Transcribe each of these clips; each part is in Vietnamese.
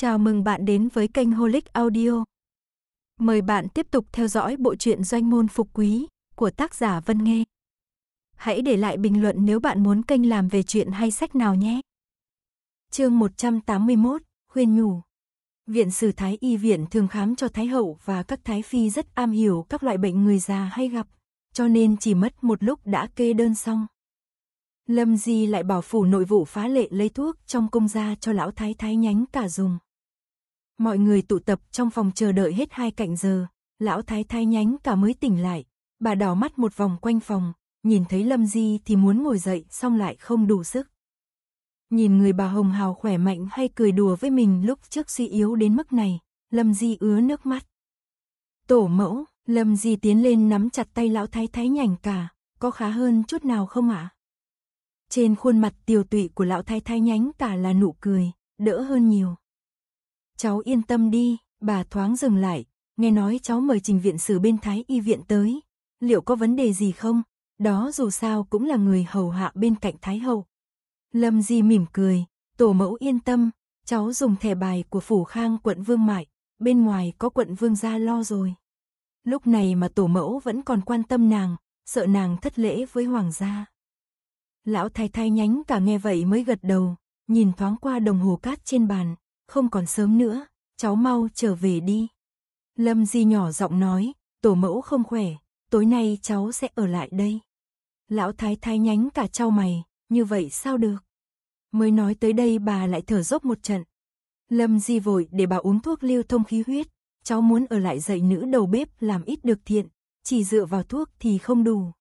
Chào mừng bạn đến với kênh Holic Audio. Mời bạn tiếp tục theo dõi bộ truyện Doanh môn phục quý của tác giả Vân Nghê. Hãy để lại bình luận nếu bạn muốn kênh làm về chuyện hay sách nào nhé. Chương 181: Khuyên nhủ. Viện Sử Thái Y viện thường khám cho thái hậu và các thái phi rất am hiểu các loại bệnh người già hay gặp, cho nên chỉ mất một lúc đã kê đơn xong. Lâm Di lại bảo phủ nội vụ phá lệ lấy thuốc trong công gia cho lão thái thái nhánh cả dùng. Mọi người tụ tập trong phòng chờ đợi hết hai cạnh giờ, lão thái thái nhánh cả mới tỉnh lại, bà đỏ mắt một vòng quanh phòng, nhìn thấy Lâm Di thì muốn ngồi dậy xong lại không đủ sức. Nhìn người bà hồng hào khỏe mạnh hay cười đùa với mình lúc trước suy yếu đến mức này, Lâm Di ứa nước mắt. Tổ mẫu, Lâm Di tiến lên nắm chặt tay lão thái thái nhành cả, có khá hơn chút nào không ạ? Trên khuôn mặt tiều tụy của lão thái thái nhánh cả là nụ cười, đỡ hơn nhiều cháu yên tâm đi, bà thoáng dừng lại, nghe nói cháu mời trình viện sử bên Thái Y viện tới, liệu có vấn đề gì không? Đó dù sao cũng là người hầu hạ bên cạnh Thái Hậu. Lâm Di mỉm cười, tổ mẫu yên tâm, cháu dùng thẻ bài của Phủ Khang quận Vương Mại, bên ngoài có quận Vương gia lo rồi. Lúc này mà tổ mẫu vẫn còn quan tâm nàng, sợ nàng thất lễ với hoàng gia. Lão thái thái nhánh cả nghe vậy mới gật đầu, nhìn thoáng qua đồng hồ cát trên bàn, không còn sớm nữa, cháu mau trở về đi. Lâm Di nhỏ giọng nói, tổ mẫu không khỏe, tối nay cháu sẽ ở lại đây. Lão thái thái nhánh cả trao mày, như vậy sao được? Mới nói tới đây bà lại thở dốc một trận. Lâm Di vội để bà uống thuốc lưu thông khí huyết, cháu muốn ở lại dạy nữ đầu bếp làm ít được thiện, chỉ dựa vào thuốc thì không đủ.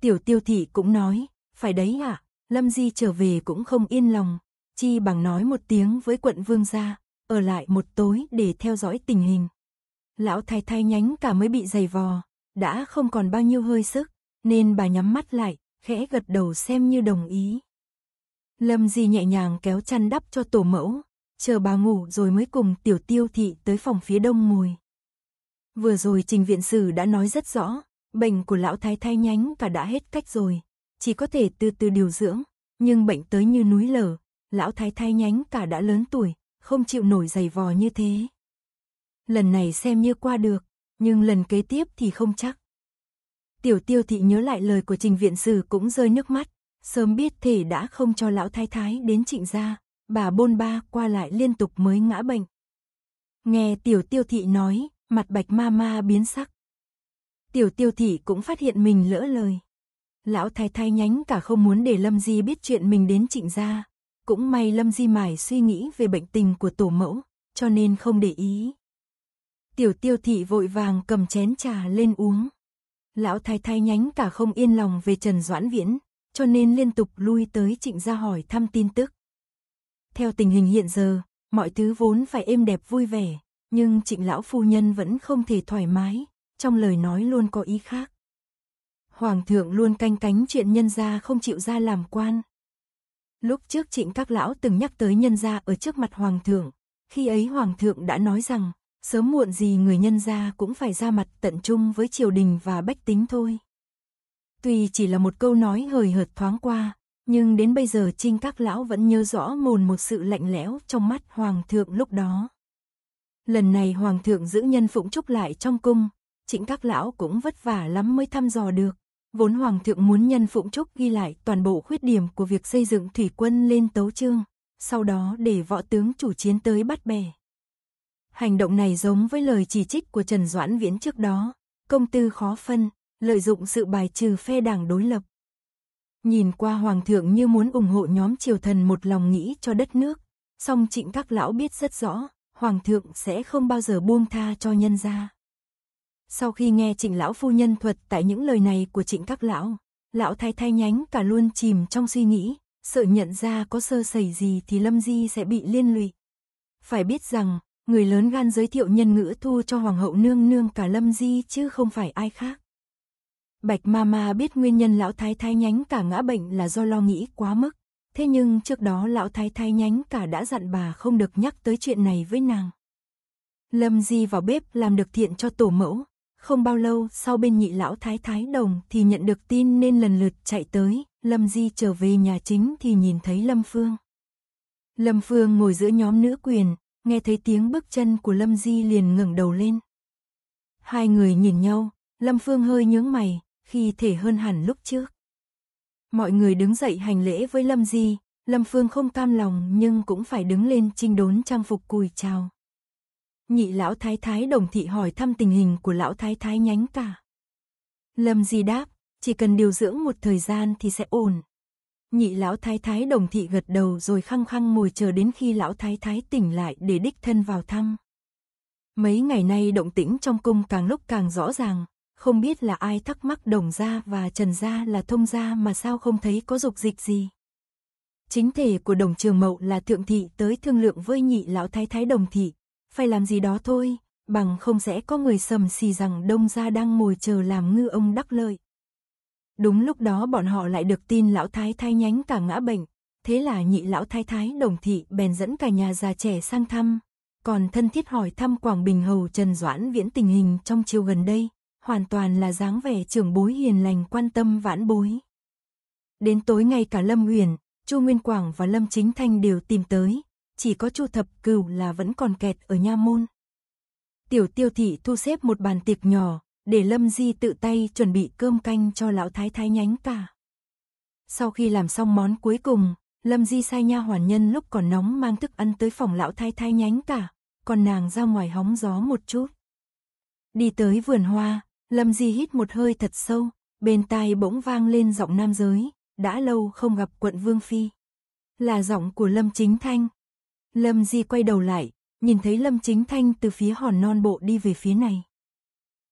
Tiểu tiêu thị cũng nói, phải đấy à? Lâm Di trở về cũng không yên lòng, Chi bằng nói một tiếng với quận vương gia, ở lại một tối để theo dõi tình hình. Lão thái thái nhánh cả mới bị dày vò, đã không còn bao nhiêu hơi sức, nên bà nhắm mắt lại, khẽ gật đầu xem như đồng ý. Lâm Di nhẹ nhàng kéo chăn đắp cho tổ mẫu, chờ bà ngủ rồi mới cùng tiểu tiêu thị tới phòng phía đông mùi. Vừa rồi trình viện sử đã nói rất rõ, bệnh của lão thái thái nhánh cả đã hết cách rồi, chỉ có thể từ từ điều dưỡng, nhưng bệnh tới như núi lở, lão thái thái nhánh cả đã lớn tuổi, không chịu nổi giày vò như thế. Lần này xem như qua được, nhưng lần kế tiếp thì không chắc. Tiểu tiêu thị nhớ lại lời của trình viện sử cũng rơi nước mắt, sớm biết thể đã không cho lão thái thái đến trịnh gia, bà bôn ba qua lại liên tục mới ngã bệnh. Nghe tiểu tiêu thị nói, mặt bạch ma ma biến sắc. Tiểu tiêu thị cũng phát hiện mình lỡ lời. Lão thái thái nhánh cả không muốn để Lâm Di biết chuyện mình đến trịnh gia, cũng may Lâm Di Mải suy nghĩ về bệnh tình của tổ mẫu, cho nên không để ý. Tiểu tiêu thị vội vàng cầm chén trà lên uống. Lão thái thái nhánh cả không yên lòng về Trần Doãn Viễn, cho nên liên tục lui tới trịnh gia hỏi thăm tin tức. Theo tình hình hiện giờ, mọi thứ vốn phải êm đẹp vui vẻ, nhưng trịnh lão phu nhân vẫn không thể thoải mái, trong lời nói luôn có ý khác. Hoàng thượng luôn canh cánh chuyện nhân gia không chịu ra làm quan, Lúc trước trịnh các lão từng nhắc tới nhân gia ở trước mặt hoàng thượng, khi ấy hoàng thượng đã nói rằng, sớm muộn gì người nhân gia cũng phải ra mặt tận trung với triều đình và bách tính thôi. Tuy chỉ là một câu nói hời hợt thoáng qua, nhưng đến bây giờ trinh các lão vẫn nhớ rõ mồn một sự lạnh lẽo trong mắt hoàng thượng lúc đó. Lần này hoàng thượng giữ nhân phụng trúc lại trong cung, trịnh các lão cũng vất vả lắm mới thăm dò được, Vốn Hoàng thượng muốn nhân Phụng Trúc ghi lại toàn bộ khuyết điểm của việc xây dựng thủy quân lên tấu chương, sau đó để võ tướng chủ chiến tới bắt bè. Hành động này giống với lời chỉ trích của Trần Doãn Viễn trước đó, công tư khó phân, lợi dụng sự bài trừ phe đảng đối lập. Nhìn qua Hoàng thượng như muốn ủng hộ nhóm triều thần một lòng nghĩ cho đất nước, song trịnh các lão biết rất rõ, Hoàng thượng sẽ không bao giờ buông tha cho nhân gia. Sau khi nghe trịnh lão phu nhân thuật tại những lời này của trịnh các lão, lão thái thái nhánh cả luôn chìm trong suy nghĩ, sợ nhận ra có sơ sẩy gì thì Lâm Di sẽ bị liên lụy. Phải biết rằng, người lớn gan giới thiệu nhân ngữ thu cho Hoàng hậu nương nương cả Lâm Di chứ không phải ai khác. Bạch ma ma biết nguyên nhân lão thái thái nhánh cả ngã bệnh là do lo nghĩ quá mức, thế nhưng trước đó lão thái thái nhánh cả đã dặn bà không được nhắc tới chuyện này với nàng. Lâm Di vào bếp làm được thiện cho tổ mẫu, không bao lâu sau bên nhị lão thái thái đồng thì nhận được tin nên lần lượt chạy tới, Lâm Di trở về nhà chính thì nhìn thấy Lâm Phương. Lâm Phương ngồi giữa nhóm nữ quyền, nghe thấy tiếng bước chân của Lâm Di liền ngẩng đầu lên. Hai người nhìn nhau, Lâm Phương hơi nhướng mày, khi thể hơn hẳn lúc trước. Mọi người đứng dậy hành lễ với Lâm Di, Lâm Phương không cam lòng nhưng cũng phải đứng lên trinh đốn trang phục cùi chào. Nhị lão thái thái đồng thị hỏi thăm tình hình của lão thái thái nhánh cả. Lâm Di đáp, chỉ cần điều dưỡng một thời gian thì sẽ ổn. Nhị lão thái thái đồng thị gật đầu rồi khăng khăng ngồi chờ đến khi lão thái thái tỉnh lại để đích thân vào thăm. Mấy ngày nay động tĩnh trong cung càng lúc càng rõ ràng, không biết là ai thắc mắc đồng gia và trần gia là thông gia mà sao không thấy có dục dịch gì. Chính thể của đồng trường mậu là thượng thị tới thương lượng với nhị lão thái thái đồng thị, phải làm gì đó thôi, bằng không sẽ có người sầm xì rằng đông gia đang ngồi chờ làm ngư ông đắc lợi. Đúng lúc đó bọn họ lại được tin lão thái thái nhánh cả ngã bệnh, thế là nhị lão thái thái đồng thị bèn dẫn cả nhà già trẻ sang thăm, còn thân thiết hỏi thăm Quảng Bình Hầu Trần Doãn Viễn tình hình trong chiều gần đây, hoàn toàn là dáng vẻ trưởng bối hiền lành quan tâm vãn bối. Đến tối ngày cả Lâm huyền Chu Nguyên Quảng và Lâm Chính Thanh đều tìm tới, chỉ có Chu Thập Cửu là vẫn còn kẹt ở nha môn. Tiểu Tiêu thị thu xếp một bàn tiệc nhỏ, để Lâm Di tự tay chuẩn bị cơm canh cho lão thái thái nhánh cả. Sau khi làm xong món cuối cùng, Lâm Di sai nha hoàn nhân lúc còn nóng mang thức ăn tới phòng lão thái thái nhánh cả, còn nàng ra ngoài hóng gió một chút. Đi tới vườn hoa, Lâm Di hít một hơi thật sâu, bên tai bỗng vang lên giọng nam giới, đã lâu không gặp quận Vương Phi. Là giọng của Lâm Chính Thanh, Lâm Di quay đầu lại, nhìn thấy Lâm Chính Thanh từ phía hòn non bộ đi về phía này.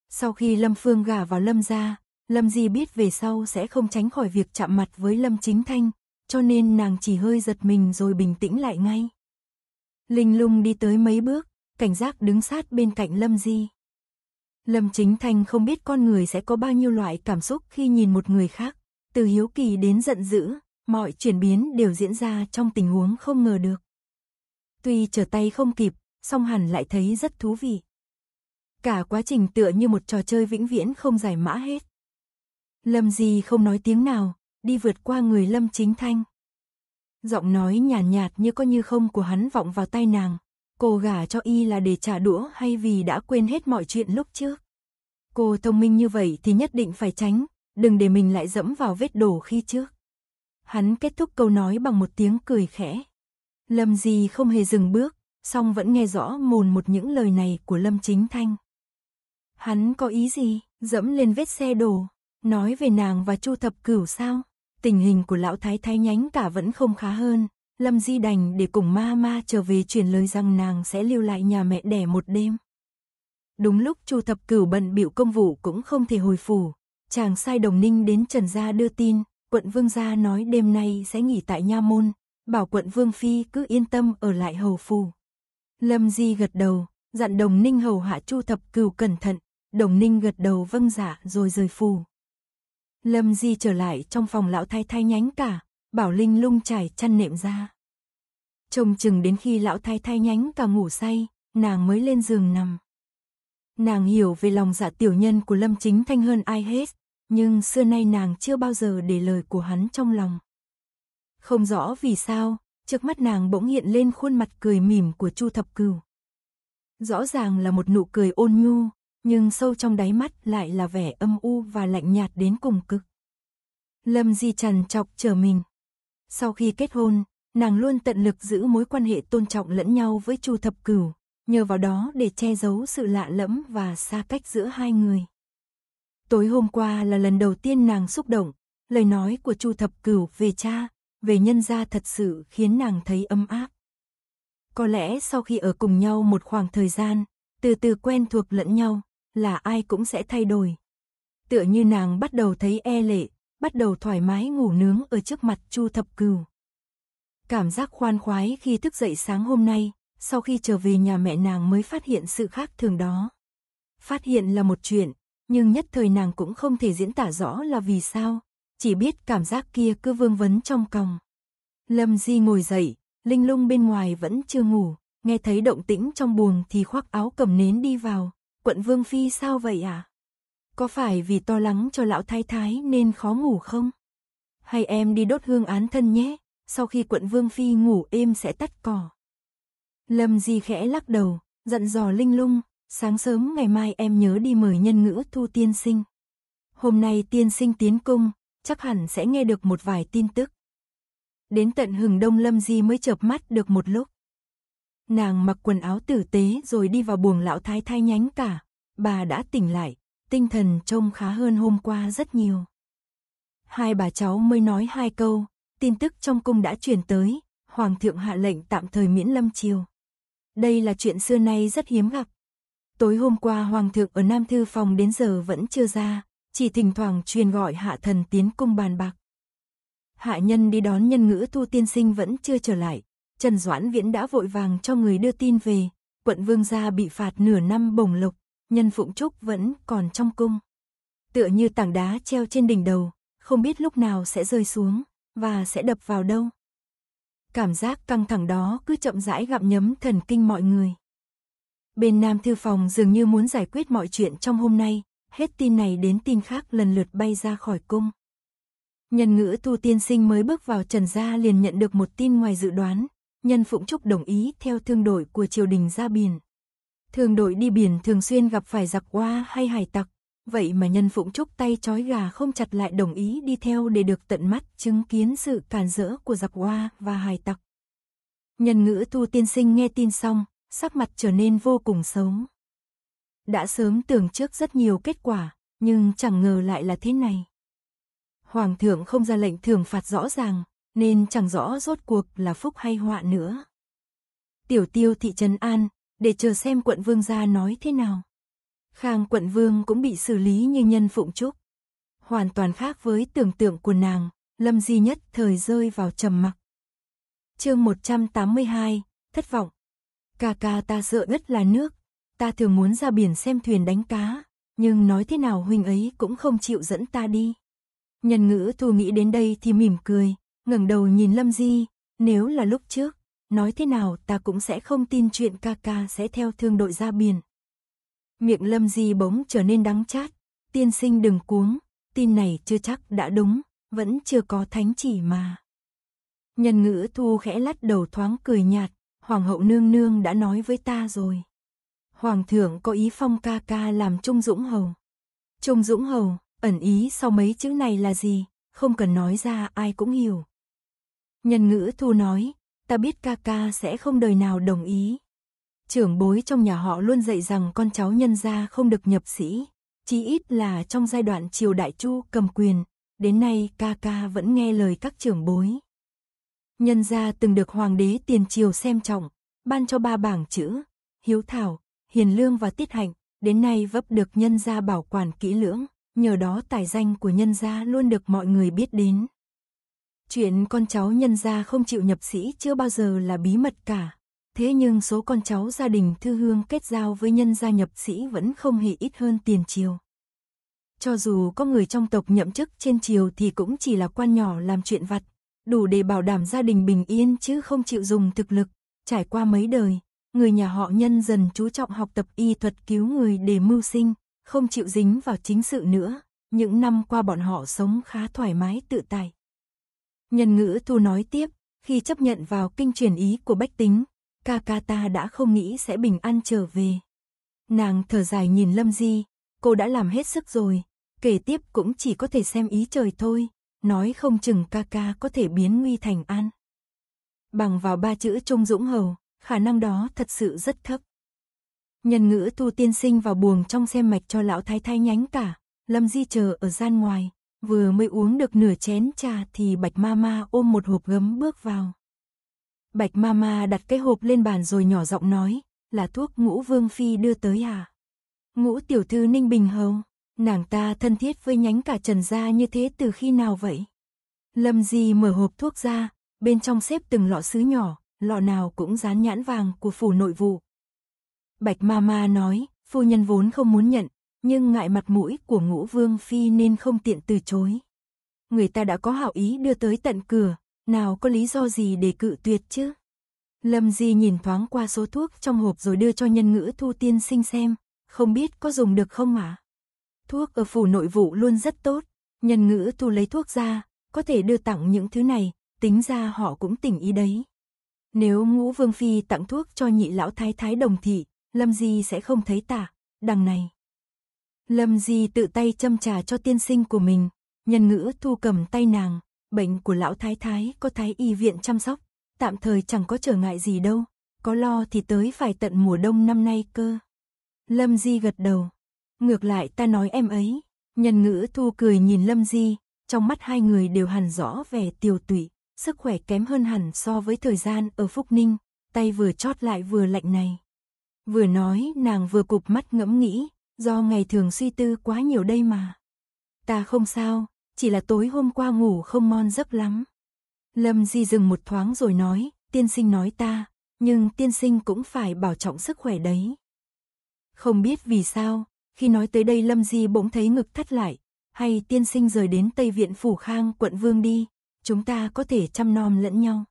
Sau khi Lâm Phương gả vào Lâm gia, Lâm Di biết về sau sẽ không tránh khỏi việc chạm mặt với Lâm Chính Thanh, cho nên nàng chỉ hơi giật mình rồi bình tĩnh lại ngay. Linh lung đi tới mấy bước, cảnh giác đứng sát bên cạnh Lâm Di. Lâm Chính Thanh không biết con người sẽ có bao nhiêu loại cảm xúc khi nhìn một người khác, từ hiếu kỳ đến giận dữ, mọi chuyển biến đều diễn ra trong tình huống không ngờ được tuy trở tay không kịp, song hẳn lại thấy rất thú vị. Cả quá trình tựa như một trò chơi vĩnh viễn không giải mã hết. Lâm Di không nói tiếng nào, đi vượt qua người Lâm Chính Thanh. Giọng nói nhàn nhạt, nhạt như có như không của hắn vọng vào tai nàng. Cô gả cho y là để trả đũa hay vì đã quên hết mọi chuyện lúc trước. Cô thông minh như vậy thì nhất định phải tránh, đừng để mình lại dẫm vào vết đổ khi trước. Hắn kết thúc câu nói bằng một tiếng cười khẽ. Lâm Di không hề dừng bước, song vẫn nghe rõ mồn một những lời này của Lâm Chính Thanh. Hắn có ý gì, dẫm lên vết xe đổ, nói về nàng và Chu Thập Cửu sao? Tình hình của lão thái thái nhánh cả vẫn không khá hơn, Lâm Di đành để cùng ma ma trở về truyền lời rằng nàng sẽ lưu lại nhà mẹ đẻ một đêm. Đúng lúc Chu Thập Cửu bận biểu công vụ cũng không thể hồi phủ, chàng sai Đồng Ninh đến Trần gia đưa tin, quận vương gia nói đêm nay sẽ nghỉ tại nha môn, bảo quận Vương Phi cứ yên tâm ở lại hầu phù. Lâm Di gật đầu, dặn đồng ninh hầu hạ chu thập cừu cẩn thận, đồng ninh gật đầu vâng giả dạ rồi rời phù. Lâm Di trở lại trong phòng lão thái thái nhánh cả, bảo Linh lung trải chăn nệm ra. Trông chừng đến khi lão thái thái nhánh cả ngủ say, nàng mới lên giường nằm. Nàng hiểu về lòng dạ tiểu nhân của Lâm Chính Thanh hơn ai hết, nhưng xưa nay nàng chưa bao giờ để lời của hắn trong lòng. Không rõ vì sao, trước mắt nàng bỗng hiện lên khuôn mặt cười mỉm của Chu Thập Cửu. Rõ ràng là một nụ cười ôn nhu, nhưng sâu trong đáy mắt lại là vẻ âm u và lạnh nhạt đến cùng cực. Lâm Di trằn chọc chờ mình. Sau khi kết hôn, nàng luôn tận lực giữ mối quan hệ tôn trọng lẫn nhau với Chu Thập Cửu, nhờ vào đó để che giấu sự lạ lẫm và xa cách giữa hai người. Tối hôm qua là lần đầu tiên nàng xúc động, lời nói của Chu Thập Cửu về cha về nhân gia thật sự khiến nàng thấy ấm áp. Có lẽ sau khi ở cùng nhau một khoảng thời gian, từ từ quen thuộc lẫn nhau, là ai cũng sẽ thay đổi. Tựa như nàng bắt đầu thấy e lệ, bắt đầu thoải mái ngủ nướng ở trước mặt Chu Thập Cừu. Cảm giác khoan khoái khi thức dậy sáng hôm nay, sau khi trở về nhà mẹ nàng mới phát hiện sự khác thường đó. Phát hiện là một chuyện, nhưng nhất thời nàng cũng không thể diễn tả rõ là vì sao, chỉ biết cảm giác kia cứ vương vấn trong còng. Lâm Di ngồi dậy, Linh Lung bên ngoài vẫn chưa ngủ, nghe thấy động tĩnh trong buồng thì khoác áo cầm nến đi vào, quận Vương Phi sao vậy à? Có phải vì to lắng cho lão thái thái nên khó ngủ không? Hay em đi đốt hương án thân nhé, sau khi quận Vương Phi ngủ êm sẽ tắt cỏ. Lâm Di khẽ lắc đầu, dặn dò Linh Lung, sáng sớm ngày mai em nhớ đi mời nhân ngữ thu tiên sinh. Hôm nay tiên sinh tiến cung, chắc hẳn sẽ nghe được một vài tin tức. Đến tận hừng đông Lâm Di mới chợp mắt được một lúc. Nàng mặc quần áo tử tế rồi đi vào buồng lão thái thái nhánh cả. Bà đã tỉnh lại, tinh thần trông khá hơn hôm qua rất nhiều. Hai bà cháu mới nói hai câu, tin tức trong cung đã truyền tới, Hoàng thượng hạ lệnh tạm thời miễn lâm chiều. Đây là chuyện xưa nay rất hiếm gặp. Tối hôm qua Hoàng thượng ở Nam Thư Phòng đến giờ vẫn chưa ra, chỉ thỉnh thoảng truyền gọi hạ thần tiến cung bàn bạc. Hạ nhân đi đón nhân ngữ thu tiên sinh vẫn chưa trở lại, Trần Doãn Viễn đã vội vàng cho người đưa tin về, quận vương gia bị phạt nửa năm bổng lục nhân phụng trúc vẫn còn trong cung. Tựa như tảng đá treo trên đỉnh đầu, không biết lúc nào sẽ rơi xuống, và sẽ đập vào đâu. Cảm giác căng thẳng đó cứ chậm rãi gặm nhấm thần kinh mọi người. Bên nam thư phòng dường như muốn giải quyết mọi chuyện trong hôm nay, hết tin này đến tin khác lần lượt bay ra khỏi cung. Nhân ngữ tu tiên sinh mới bước vào Trần Gia liền nhận được một tin ngoài dự đoán, nhân Phụng Trúc đồng ý theo thương đội của triều đình ra biển. Thương đội đi biển thường xuyên gặp phải giặc hoa hay hải tặc, vậy mà nhân Phụng Trúc tay trói gà không chặt lại đồng ý đi theo để được tận mắt chứng kiến sự cản rỡ của giặc hoa và hải tặc. Nhân ngữ tu tiên sinh nghe tin xong, sắc mặt trở nên vô cùng xấu. Đã sớm tưởng trước rất nhiều kết quả, nhưng chẳng ngờ lại là thế này. Hoàng thượng không ra lệnh thưởng phạt rõ ràng, nên chẳng rõ rốt cuộc là phúc hay họa nữa. Tiểu tiêu thị trấn An, để chờ xem quận vương gia nói thế nào. Khang quận vương cũng bị xử lý như nhân phụng trúc. Hoàn toàn khác với tưởng tượng của nàng, lâm di nhất thời rơi vào trầm mặc. Chương 182, thất vọng. Cà ca ta sợ nhất là nước, Ta thường muốn ra biển xem thuyền đánh cá, nhưng nói thế nào huynh ấy cũng không chịu dẫn ta đi. Nhân ngữ thu nghĩ đến đây thì mỉm cười, ngẩng đầu nhìn Lâm Di, nếu là lúc trước, nói thế nào ta cũng sẽ không tin chuyện ca ca sẽ theo thương đội ra biển. Miệng Lâm Di bỗng trở nên đắng chát, tiên sinh đừng cuống, tin này chưa chắc đã đúng, vẫn chưa có thánh chỉ mà. Nhân ngữ thu khẽ lắt đầu thoáng cười nhạt, hoàng hậu nương nương đã nói với ta rồi. Hoàng thượng có ý phong ca ca làm Trung Dũng Hầu. Trung Dũng Hầu, ẩn ý sau mấy chữ này là gì, không cần nói ra ai cũng hiểu. Nhân ngữ thu nói, ta biết ca ca sẽ không đời nào đồng ý. Trưởng bối trong nhà họ luôn dạy rằng con cháu nhân gia không được nhập sĩ, chí ít là trong giai đoạn triều đại chu cầm quyền, đến nay ca ca vẫn nghe lời các trưởng bối. Nhân gia từng được hoàng đế tiền triều xem trọng, ban cho ba bảng chữ, hiếu thảo, hiền lương và tiết hạnh, đến nay vấp được nhân gia bảo quản kỹ lưỡng, nhờ đó tài danh của nhân gia luôn được mọi người biết đến. Chuyện con cháu nhân gia không chịu nhập sĩ chưa bao giờ là bí mật cả, thế nhưng số con cháu gia đình thư hương kết giao với nhân gia nhập sĩ vẫn không hề ít hơn tiền triều. Cho dù có người trong tộc nhậm chức trên triều thì cũng chỉ là quan nhỏ làm chuyện vặt, đủ để bảo đảm gia đình bình yên chứ không chịu dùng thực lực, trải qua mấy đời, người nhà họ nhân dần chú trọng học tập y thuật cứu người để mưu sinh, không chịu dính vào chính sự nữa. Những năm qua bọn họ sống khá thoải mái tự tại. Nhân ngữ thu nói tiếp, khi chấp nhận vào kinh truyền ý của bách tính, ca ca ta đã không nghĩ sẽ bình an trở về. Nàng thở dài nhìn Lâm Di, cô đã làm hết sức rồi, kể tiếp cũng chỉ có thể xem ý trời thôi, nói không chừng ca ca có thể biến nguy thành an. Bằng vào ba chữ trung dũng hầu, khả năng đó thật sự rất thấp. Nhân ngữ tu tiên sinh vào buồng trong xem mạch cho lão thái thái nhánh cả, Lâm Di chờ ở gian ngoài, vừa mới uống được nửa chén trà thì Bạch Mama ôm một hộp gấm bước vào. Bạch Mama đặt cái hộp lên bàn rồi nhỏ giọng nói, là thuốc ngũ vương phi đưa tới à? Ngũ tiểu thư Ninh Bình Hầu, nàng ta thân thiết với nhánh cả trần gia như thế từ khi nào vậy? Lâm Di mở hộp thuốc ra, bên trong xếp từng lọ sứ nhỏ, lọ nào cũng dán nhãn vàng của phủ nội vụ. Bạch Mama nói, phu nhân vốn không muốn nhận, nhưng ngại mặt mũi của ngũ vương phi nên không tiện từ chối. Người ta đã có hảo ý đưa tới tận cửa, nào có lý do gì để cự tuyệt chứ? Lâm Di nhìn thoáng qua số thuốc trong hộp rồi đưa cho nhân ngữ thu tiên sinh xem, không biết có dùng được không ạ? Thuốc ở phủ nội vụ luôn rất tốt, nhân ngữ thu lấy thuốc ra, có thể đưa tặng những thứ này, tính ra họ cũng tỉnh ý đấy. Nếu ngũ vương phi tặng thuốc cho nhị lão thái thái đồng thị, Lâm Di sẽ không thấy tả, đằng này. Lâm Di tự tay châm trà cho tiên sinh của mình, nhân ngữ thu cầm tay nàng, bệnh của lão thái thái có thái y viện chăm sóc, tạm thời chẳng có trở ngại gì đâu, có lo thì tới phải tận mùa đông năm nay cơ. Lâm Di gật đầu, ngược lại ta nói em ấy, nhân ngữ thu cười nhìn Lâm Di, trong mắt hai người đều hẳn rõ vẻ tiêu tụy sức khỏe kém hơn hẳn so với thời gian ở Phúc Ninh, tay vừa chót lại vừa lạnh này. Vừa nói nàng vừa cụp mắt ngẫm nghĩ, do ngày thường suy tư quá nhiều đây mà. Ta không sao, chỉ là tối hôm qua ngủ không ngon giấc lắm. Lâm Di dừng một thoáng rồi nói, tiên sinh nói ta, nhưng tiên sinh cũng phải bảo trọng sức khỏe đấy. Không biết vì sao, khi nói tới đây Lâm Di bỗng thấy ngực thắt lại, hay tiên sinh rời đến Tây Viện Phủ Khang quận Vương đi, chúng ta có thể chăm nom lẫn nhau.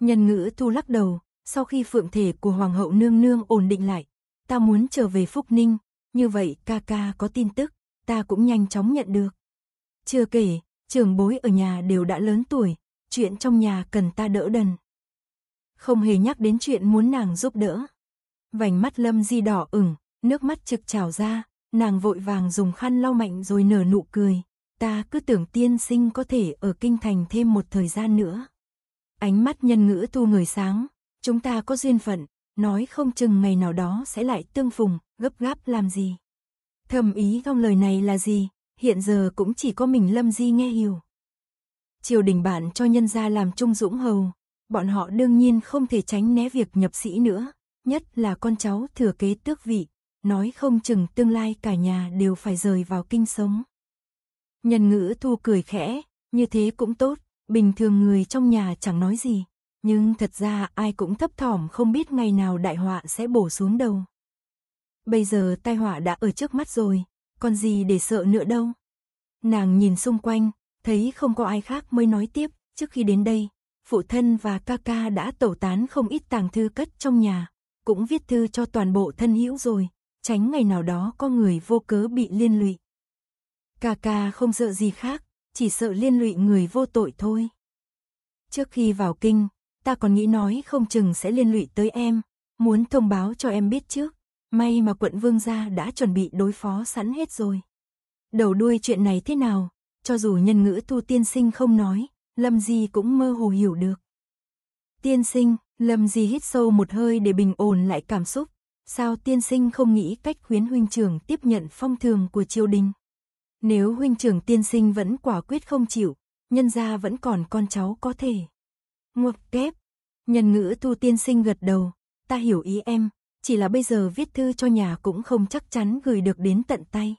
Nhân ngữ thu lắc đầu, sau khi phượng thể của Hoàng hậu nương nương ổn định lại, ta muốn trở về Phúc Ninh, như vậy ca ca có tin tức, ta cũng nhanh chóng nhận được. Chưa kể, trưởng bối ở nhà đều đã lớn tuổi, chuyện trong nhà cần ta đỡ đần. Không hề nhắc đến chuyện muốn nàng giúp đỡ. Vành mắt lâm di đỏ ửng, nước mắt trực trào ra, nàng vội vàng dùng khăn lau mạnh rồi nở nụ cười. Ta cứ tưởng tiên sinh có thể ở kinh thành thêm một thời gian nữa. Ánh mắt nhân ngữ thu người sáng, chúng ta có duyên phận, nói không chừng ngày nào đó sẽ lại tương phùng, gấp gáp làm gì. Thầm ý trong lời này là gì, hiện giờ cũng chỉ có mình Lâm Di nghe hiểu. Triều đình bạn cho nhân gia làm trung dũng hầu, bọn họ đương nhiên không thể tránh né việc nhập sĩ nữa, nhất là con cháu thừa kế tước vị, nói không chừng tương lai cả nhà đều phải rời vào kinh sống. Nhân ngữ thu cười khẽ, như thế cũng tốt, bình thường người trong nhà chẳng nói gì. Nhưng thật ra ai cũng thấp thỏm không biết ngày nào đại họa sẽ bổ xuống đầu. Bây giờ tai họa đã ở trước mắt rồi, còn gì để sợ nữa đâu. Nàng nhìn xung quanh, thấy không có ai khác mới nói tiếp, trước khi đến đây, phụ thân và ca ca đã tẩu tán không ít tàng thư cất trong nhà, cũng viết thư cho toàn bộ thân hữu rồi, tránh ngày nào đó có người vô cớ bị liên lụy. Cà cà không sợ gì khác, chỉ sợ liên lụy người vô tội thôi. Trước khi vào kinh, ta còn nghĩ nói không chừng sẽ liên lụy tới em, muốn thông báo cho em biết trước. May mà quận vương gia đã chuẩn bị đối phó sẵn hết rồi. Đầu đuôi chuyện này thế nào, cho dù nhân ngữ thu tiên sinh không nói, Lâm gì cũng mơ hồ hiểu được. Tiên sinh, Lâm gì hít sâu một hơi để bình ổn lại cảm xúc. Sao tiên sinh không nghĩ cách khuyến huynh trưởng tiếp nhận phong thường của triều đình? Nếu huynh trưởng tiên sinh vẫn quả quyết không chịu, nhân gia vẫn còn con cháu có thể. Ngọc kép. Nhân ngữ tu tiên sinh gật đầu, ta hiểu ý em, chỉ là bây giờ viết thư cho nhà cũng không chắc chắn gửi được đến tận tay.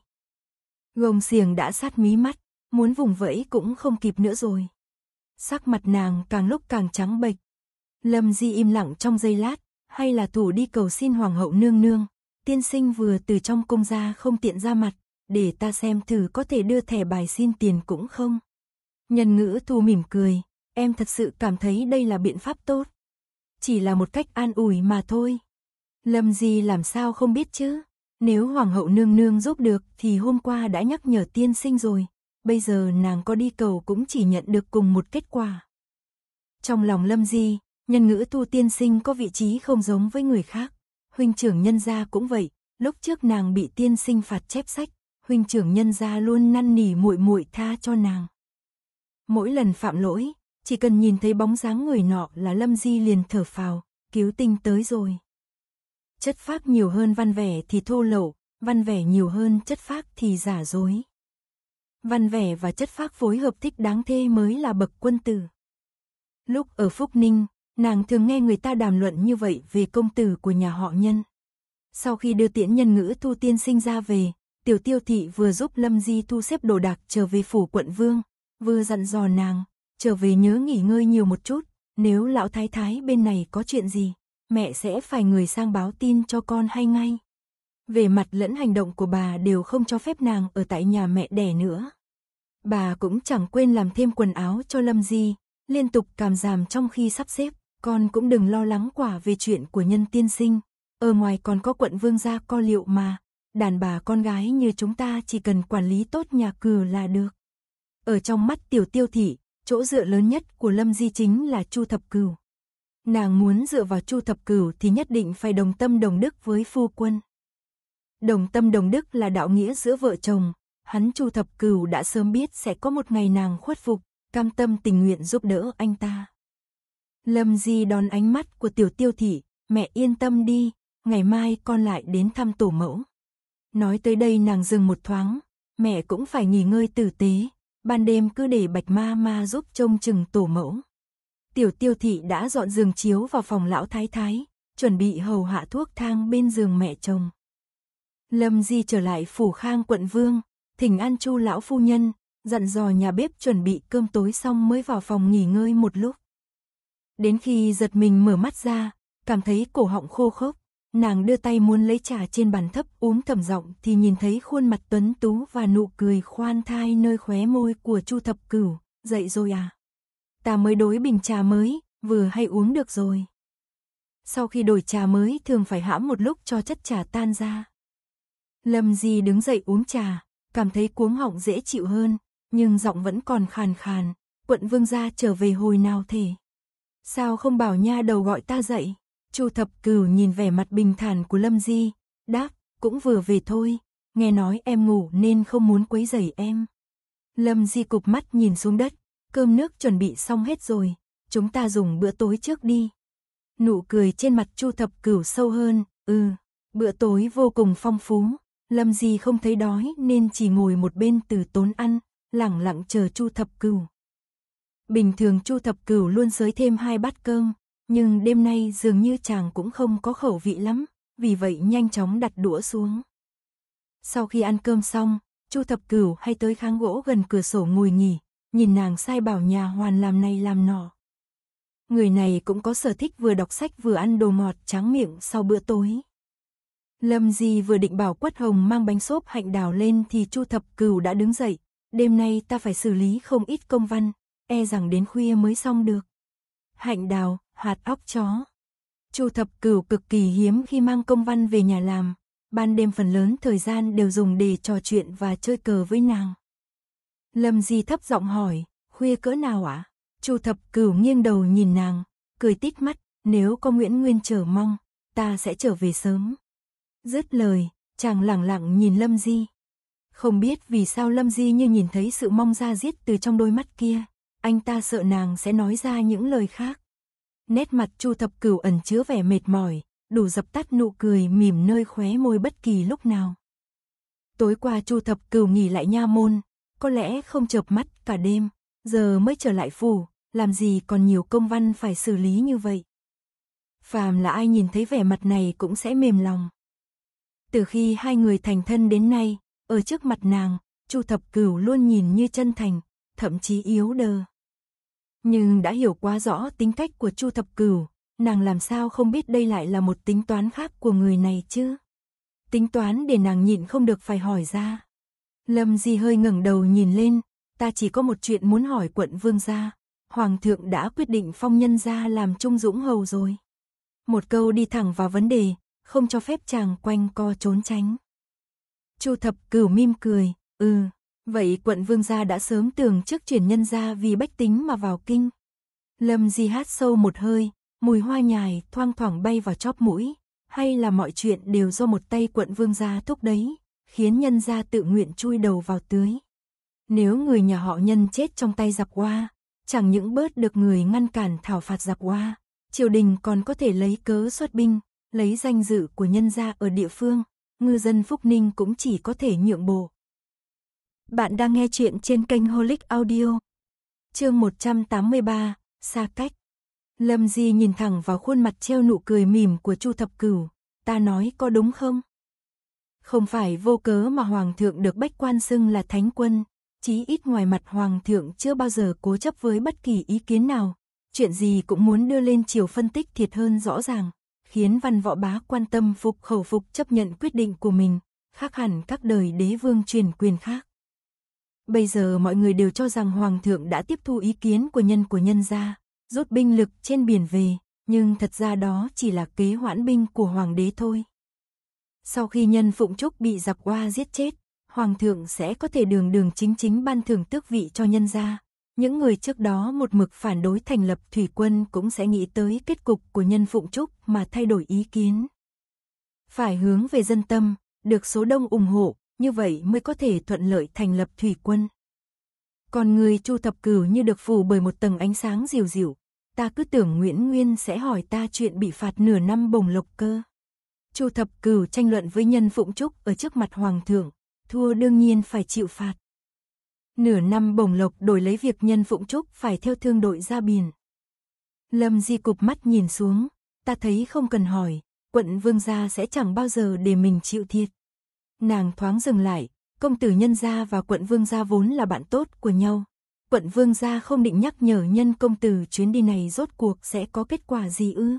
Gồng xiềng đã sát mí mắt, muốn vùng vẫy cũng không kịp nữa rồi. Sắc mặt nàng càng lúc càng trắng bệch. Lâm Di im lặng trong giây lát, hay là thủ đi cầu xin hoàng hậu nương nương, tiên sinh vừa từ trong cung ra không tiện ra mặt, để ta xem thử có thể đưa thẻ bài xin tiền cũng không. Nhân ngữ thu mỉm cười, em thật sự cảm thấy đây là biện pháp tốt. Chỉ là một cách an ủi mà thôi. Lâm Di làm sao không biết chứ? Nếu Hoàng hậu nương nương giúp được thì hôm qua đã nhắc nhở tiên sinh rồi. Bây giờ nàng có đi cầu cũng chỉ nhận được cùng một kết quả. Trong lòng Lâm Di, nhân ngữ thu tiên sinh có vị trí không giống với người khác. Huynh trưởng nhân gia cũng vậy, lúc trước nàng bị tiên sinh phạt chép sách, huynh trưởng nhân gia luôn năn nỉ muội muội tha cho nàng. Mỗi lần phạm lỗi, chỉ cần nhìn thấy bóng dáng người nọ là Lâm Di liền thở phào, cứu tinh tới rồi. Chất phác nhiều hơn văn vẻ thì thô lậu, văn vẻ nhiều hơn chất phác thì giả dối. Văn vẻ và chất phác phối hợp thích đáng thê mới là bậc quân tử. Lúc ở Phúc Ninh, nàng thường nghe người ta đàm luận như vậy về công tử của nhà họ nhân. Sau khi đưa tiễn nhân ngữ thu tiên sinh ra về, Tiểu tiêu thị vừa giúp Lâm Di thu xếp đồ đạc trở về phủ quận vương, vừa dặn dò nàng, trở về nhớ nghỉ ngơi nhiều một chút, nếu lão thái thái bên này có chuyện gì, mẹ sẽ phải người sang báo tin cho con hay ngay. Về mặt lẫn hành động của bà đều không cho phép nàng ở tại nhà mẹ đẻ nữa. Bà cũng chẳng quên làm thêm quần áo cho Lâm Di, liên tục cảm giảm trong khi sắp xếp, con cũng đừng lo lắng quả về chuyện của nhân tiên sinh, ở ngoài còn có quận vương gia co liệu mà, đàn bà con gái như chúng ta chỉ cần quản lý tốt nhà cửa là được. Ở trong mắt tiểu tiêu thị, chỗ dựa lớn nhất của Lâm Di chính là Chu Thập Cửu. Nàng muốn dựa vào Chu Thập Cửu thì nhất định phải đồng tâm đồng đức với phu quân. Đồng tâm đồng đức là đạo nghĩa giữa vợ chồng, hắn Chu Thập Cửu đã sớm biết sẽ có một ngày nàng khuất phục, cam tâm tình nguyện giúp đỡ anh ta. Lâm Di đón ánh mắt của tiểu tiêu thị, mẹ yên tâm đi, ngày mai con lại đến thăm tổ mẫu. Nói tới đây nàng dừng một thoáng, mẹ cũng phải nghỉ ngơi tử tế, ban đêm cứ để bạch ma ma giúp trông chừng tổ mẫu. Tiểu tiêu thị đã dọn giường chiếu vào phòng lão thái thái, chuẩn bị hầu hạ thuốc thang bên giường mẹ chồng. Lâm Di trở lại phủ khang quận vương, thỉnh an chu lão phu nhân, dặn dò nhà bếp chuẩn bị cơm tối xong mới vào phòng nghỉ ngơi một lúc. Đến khi giật mình mở mắt ra, cảm thấy cổ họng khô khốc, Nàng đưa tay muốn lấy trà trên bàn thấp uống thầm giọng thì nhìn thấy khuôn mặt tuấn tú và nụ cười khoan thai nơi khóe môi của Chu Thập Cửu, dậy rồi à? Ta mới đối bình trà mới, vừa hay uống được rồi. Sau khi đổi trà mới thường phải hãm một lúc cho chất trà tan ra. Lâm Di đứng dậy uống trà, cảm thấy cuống họng dễ chịu hơn, nhưng giọng vẫn còn khàn khàn, quận vương gia trở về hồi nào thể. Sao không bảo nha đầu gọi ta dậy? Chu thập cửu nhìn vẻ mặt bình thản của Lâm Di, đáp, cũng vừa về thôi, nghe nói em ngủ nên không muốn quấy rầy em. Lâm Di cục mắt nhìn xuống đất, cơm nước chuẩn bị xong hết rồi, chúng ta dùng bữa tối trước đi. Nụ cười trên mặt Chu thập cửu sâu hơn, ừ, bữa tối vô cùng phong phú, Lâm Di không thấy đói nên chỉ ngồi một bên từ tốn ăn, lặng lặng chờ Chu thập cửu. Bình thường Chu thập cửu luôn giới thêm hai bát cơm, nhưng đêm nay dường như chàng cũng không có khẩu vị lắm, vì vậy nhanh chóng đặt đũa xuống. Sau khi ăn cơm xong, Chu Thập Cửu hay tới kháng gỗ gần cửa sổ ngồi nghỉ, nhìn nàng sai bảo nhà hoàn làm này làm nọ. Người này cũng có sở thích vừa đọc sách vừa ăn đồ ngọt tráng miệng sau bữa tối. Lâm Di vừa định bảo Quất Hồng mang bánh xốp hạnh đào lên thì Chu Thập Cửu đã đứng dậy, đêm nay ta phải xử lý không ít công văn, e rằng đến khuya mới xong được. Hạnh đào, hạt óc chó. Chu thập cửu cực kỳ hiếm khi mang công văn về nhà làm, ban đêm phần lớn thời gian đều dùng để trò chuyện và chơi cờ với nàng. Lâm Di thấp giọng hỏi, khuya cỡ nào ạ? Chu thập cửu nghiêng đầu nhìn nàng, cười tít mắt, nếu có Nguyễn Nguyên chờ mong, ta sẽ trở về sớm. Dứt lời, chàng lẳng lặng nhìn Lâm Di. Không biết vì sao Lâm Di như nhìn thấy sự mong ra giết từ trong đôi mắt kia, anh ta sợ nàng sẽ nói ra những lời khác nét mặt Chu Thập Cửu ẩn chứa vẻ mệt mỏi, đủ dập tắt nụ cười mỉm nơi khóe môi bất kỳ lúc nào. Tối qua Chu Thập Cửu nghỉ lại nha môn, có lẽ không chợp mắt cả đêm, giờ mới trở lại phủ, làm gì còn nhiều công văn phải xử lý như vậy. Phàm là ai nhìn thấy vẻ mặt này cũng sẽ mềm lòng. Từ khi hai người thành thân đến nay, ở trước mặt nàng, Chu Thập Cửu luôn nhìn như chân thành, thậm chí yếu đờ nhưng đã hiểu quá rõ tính cách của Chu Thập Cửu, nàng làm sao không biết đây lại là một tính toán khác của người này chứ? Tính toán để nàng nhịn không được phải hỏi ra. Lâm Di hơi ngẩng đầu nhìn lên, ta chỉ có một chuyện muốn hỏi quận vương gia, hoàng thượng đã quyết định phong nhân gia làm trung dũng hầu rồi. Một câu đi thẳng vào vấn đề, không cho phép chàng quanh co trốn tránh. Chu Thập Cửu mỉm cười, "Ừ." Vậy quận vương gia đã sớm tưởng trước chuyển nhân gia vì bách tính mà vào kinh. Lâm Di hát sâu một hơi, mùi hoa nhài thoang thoảng bay vào chóp mũi, hay là mọi chuyện đều do một tay quận vương gia thúc đấy, khiến nhân gia tự nguyện chui đầu vào tưới. Nếu người nhà họ nhân chết trong tay giặc qua chẳng những bớt được người ngăn cản thảo phạt giặc qua triều đình còn có thể lấy cớ xuất binh, lấy danh dự của nhân gia ở địa phương, ngư dân Phúc Ninh cũng chỉ có thể nhượng bộ. Bạn đang nghe chuyện trên kênh Holic Audio. Chương 183, xa cách. Lâm Di nhìn thẳng vào khuôn mặt treo nụ cười mỉm của Chu Thập Cửu, "Ta nói có đúng không?" Không phải vô cớ mà hoàng thượng được bách quan xưng là thánh quân, chí ít ngoài mặt hoàng thượng chưa bao giờ cố chấp với bất kỳ ý kiến nào, chuyện gì cũng muốn đưa lên chiều phân tích thiệt hơn rõ ràng, khiến văn võ bá quan tâm phục khẩu phục chấp nhận quyết định của mình, khác hẳn các đời đế vương truyền quyền khác. Bây giờ mọi người đều cho rằng Hoàng thượng đã tiếp thu ý kiến của nhân của nhân gia, rút binh lực trên biển về, nhưng thật ra đó chỉ là kế hoãn binh của Hoàng đế thôi. Sau khi nhân Phụng Trúc bị giặc qua giết chết, Hoàng thượng sẽ có thể đường đường chính chính ban thưởng tước vị cho nhân gia. Những người trước đó một mực phản đối thành lập thủy quân cũng sẽ nghĩ tới kết cục của nhân Phụng Trúc mà thay đổi ý kiến. Phải hướng về dân tâm, được số đông ủng hộ, như vậy mới có thể thuận lợi thành lập thủy quân. Còn người Chu Thập Cửu như được phủ bởi một tầng ánh sáng dịu dịu, ta cứ tưởng Nguyễn Nguyên sẽ hỏi ta chuyện bị phạt nửa năm bồng lộc cơ. Chu Thập Cửu tranh luận với Nhân Phụng Trúc ở trước mặt Hoàng thượng, thua đương nhiên phải chịu phạt. Nửa năm bồng lộc đổi lấy việc Nhân Phụng Trúc phải theo thương đội ra biển. Lâm Di cụp mắt nhìn xuống, ta thấy không cần hỏi, quận vương gia sẽ chẳng bao giờ để mình chịu thiệt. Nàng thoáng dừng lại, công tử nhân gia và quận vương gia vốn là bạn tốt của nhau. Quận vương gia không định nhắc nhở nhân công tử chuyến đi này rốt cuộc sẽ có kết quả gì ư?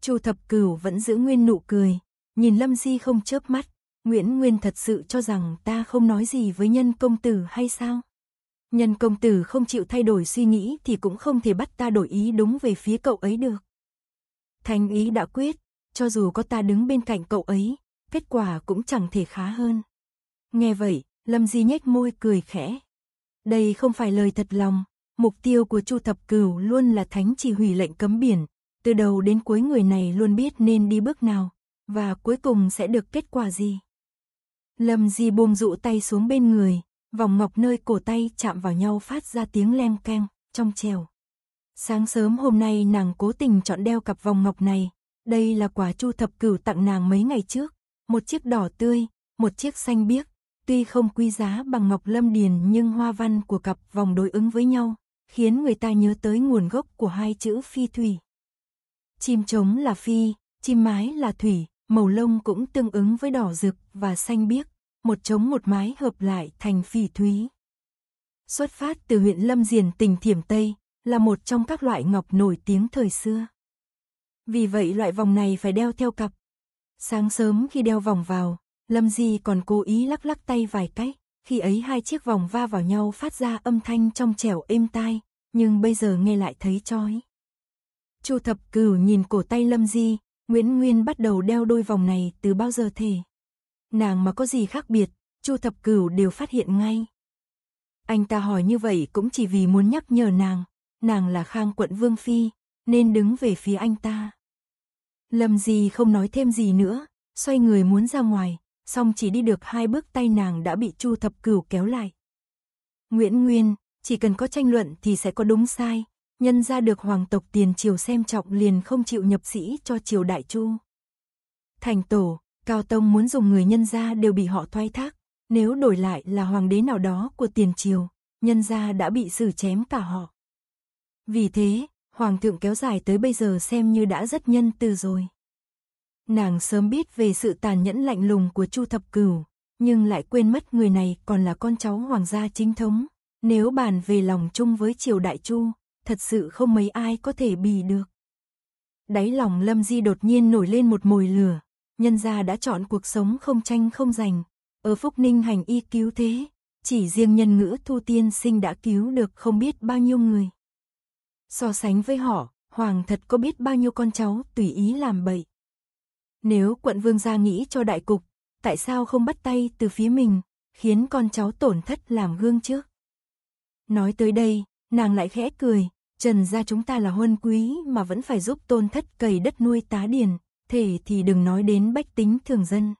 Chu Thập Cửu vẫn giữ nguyên nụ cười, nhìn Lâm Di không chớp mắt, Nguyễn Nguyên thật sự cho rằng ta không nói gì với nhân công tử hay sao? Nhân công tử không chịu thay đổi suy nghĩ thì cũng không thể bắt ta đổi ý đúng về phía cậu ấy được. Thành ý đã quyết, cho dù có ta đứng bên cạnh cậu ấy, kết quả cũng chẳng thể khá hơn. Nghe vậy, Lâm Di nhếch môi cười khẽ. Đây không phải lời thật lòng, mục tiêu của Chu Thập Cửu luôn là thánh chỉ hủy lệnh cấm biển, từ đầu đến cuối người này luôn biết nên đi bước nào, và cuối cùng sẽ được kết quả gì. Lâm Di buông dụ tay xuống bên người, vòng ngọc nơi cổ tay chạm vào nhau phát ra tiếng lem keng, trong trèo. Sáng sớm hôm nay nàng cố tình chọn đeo cặp vòng ngọc này, đây là quà Chu Thập Cửu tặng nàng mấy ngày trước, một chiếc đỏ tươi, một chiếc xanh biếc, tuy không quý giá bằng ngọc lâm điền nhưng hoa văn của cặp vòng đối ứng với nhau, khiến người ta nhớ tới nguồn gốc của hai chữ phi thủy. Chim trống là phi, chim mái là thủy, màu lông cũng tương ứng với đỏ rực và xanh biếc, một trống một mái hợp lại thành phỉ thúy. Xuất phát từ huyện Lâm Diền tỉnh Thiểm Tây, là một trong các loại ngọc nổi tiếng thời xưa. Vì vậy loại vòng này phải đeo theo cặp, Sáng sớm khi đeo vòng vào, Lâm Di còn cố ý lắc lắc tay vài cách, khi ấy hai chiếc vòng va vào nhau phát ra âm thanh trong trẻo êm tai, nhưng bây giờ nghe lại thấy chói. Chu Thập Cửu nhìn cổ tay Lâm Di, Nguyễn Nguyên bắt đầu đeo đôi vòng này từ bao giờ thế? Nàng mà có gì khác biệt, Chu Thập Cửu đều phát hiện ngay. Anh ta hỏi như vậy cũng chỉ vì muốn nhắc nhở nàng, nàng là Khang quận Vương Phi, nên đứng về phía anh ta. Lâm Di không nói thêm gì nữa, xoay người muốn ra ngoài, song chỉ đi được hai bước tay nàng đã bị Chu Thập Cửu kéo lại. Nguyễn Nguyên, chỉ cần có tranh luận thì sẽ có đúng sai, nhân ra được hoàng tộc tiền triều xem trọng liền không chịu nhập sĩ cho triều đại Chu. Thành tổ, Cao Tông muốn dùng người nhân ra đều bị họ thoái thác, nếu đổi lại là hoàng đế nào đó của tiền triều, nhân ra đã bị xử chém cả họ. Vì thế, Hoàng thượng kéo dài tới bây giờ xem như đã rất nhân từ rồi. Nàng sớm biết về sự tàn nhẫn lạnh lùng của Chu Thập Cửu, nhưng lại quên mất người này còn là con cháu hoàng gia chính thống. Nếu bàn về lòng chung với triều đại Chu, thật sự không mấy ai có thể bì được. Đáy lòng Lâm Di đột nhiên nổi lên một mồi lửa, nhân gia đã chọn cuộc sống không tranh không giành, ở Phúc Ninh hành y cứu thế, chỉ riêng nhân ngữ Thu Tiên Sinh đã cứu được không biết bao nhiêu người. So sánh với họ, Hoàng thật có biết bao nhiêu con cháu tùy ý làm bậy. Nếu quận vương gia nghĩ cho đại cục, tại sao không bắt tay từ phía mình, khiến con cháu tổn thất làm gương chứ? Nói tới đây, nàng lại khẽ cười, trần gia chúng ta là huân quý mà vẫn phải giúp tôn thất cày đất nuôi tá điền, thể thì đừng nói đến bách tính thường dân.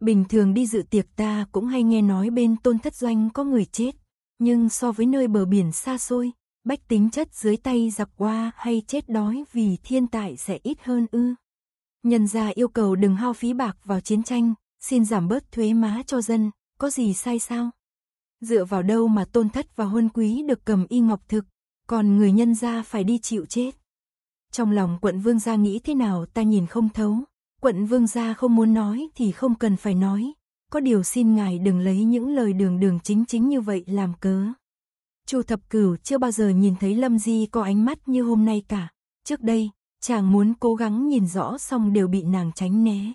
Bình thường đi dự tiệc ta cũng hay nghe nói bên tôn thất doanh có người chết, nhưng so với nơi bờ biển xa xôi, bách tính chất dưới tay giặc qua hay chết đói vì thiên tài sẽ ít hơn ư. Nhân gia yêu cầu đừng hao phí bạc vào chiến tranh, xin giảm bớt thuế má cho dân, có gì sai sao? Dựa vào đâu mà tôn thất và huân quý được cầm y ngọc thực, còn người nhân gia phải đi chịu chết. Trong lòng quận vương gia nghĩ thế nào ta nhìn không thấu, quận vương gia không muốn nói thì không cần phải nói, có điều xin ngài đừng lấy những lời đường đường chính chính như vậy làm cớ. Chu Thập Cửu chưa bao giờ nhìn thấy Lâm Di có ánh mắt như hôm nay cả. Trước đây, chàng muốn cố gắng nhìn rõ xong đều bị nàng tránh né.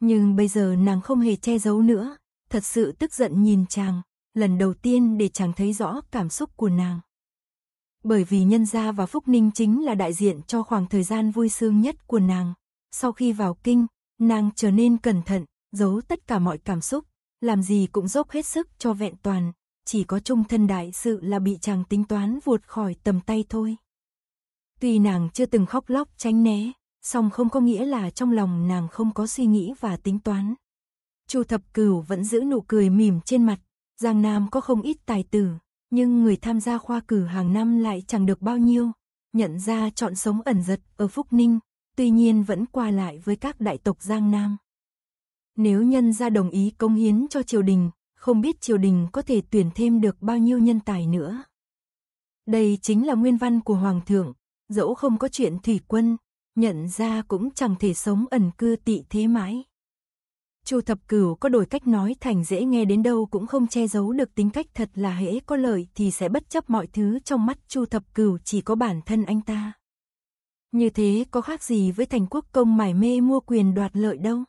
Nhưng bây giờ nàng không hề che giấu nữa, thật sự tức giận nhìn chàng, lần đầu tiên để chàng thấy rõ cảm xúc của nàng. Bởi vì nhân gia và Phúc Ninh chính là đại diện cho khoảng thời gian vui sướng nhất của nàng. Sau khi vào kinh, nàng trở nên cẩn thận, giấu tất cả mọi cảm xúc, làm gì cũng dốc hết sức cho vẹn toàn, chỉ có trung thân đại sự là bị chàng tính toán vuột khỏi tầm tay thôi. Tuy nàng chưa từng khóc lóc tránh né, song không có nghĩa là trong lòng nàng không có suy nghĩ và tính toán. Chu Thập Cửu vẫn giữ nụ cười mỉm trên mặt, Giang Nam có không ít tài tử, nhưng người tham gia khoa cử hàng năm lại chẳng được bao nhiêu, nhận ra chọn sống ẩn giật ở Phúc Ninh, tuy nhiên vẫn qua lại với các đại tộc Giang Nam. Nếu nhân gia đồng ý công hiến cho triều đình, không biết triều đình có thể tuyển thêm được bao nhiêu nhân tài nữa. Đây chính là nguyên văn của Hoàng thượng, dẫu không có chuyện thủy quân, nhận ra cũng chẳng thể sống ẩn cư tị thế mãi. Chu Thập Cửu có đổi cách nói thành dễ nghe đến đâu cũng không che giấu được tính cách thật là hễ có lợi thì sẽ bất chấp mọi thứ trong mắt Chu Thập Cửu chỉ có bản thân anh ta. Như thế có khác gì với thành quốc công mải mê mua quyền đoạt lợi đâu.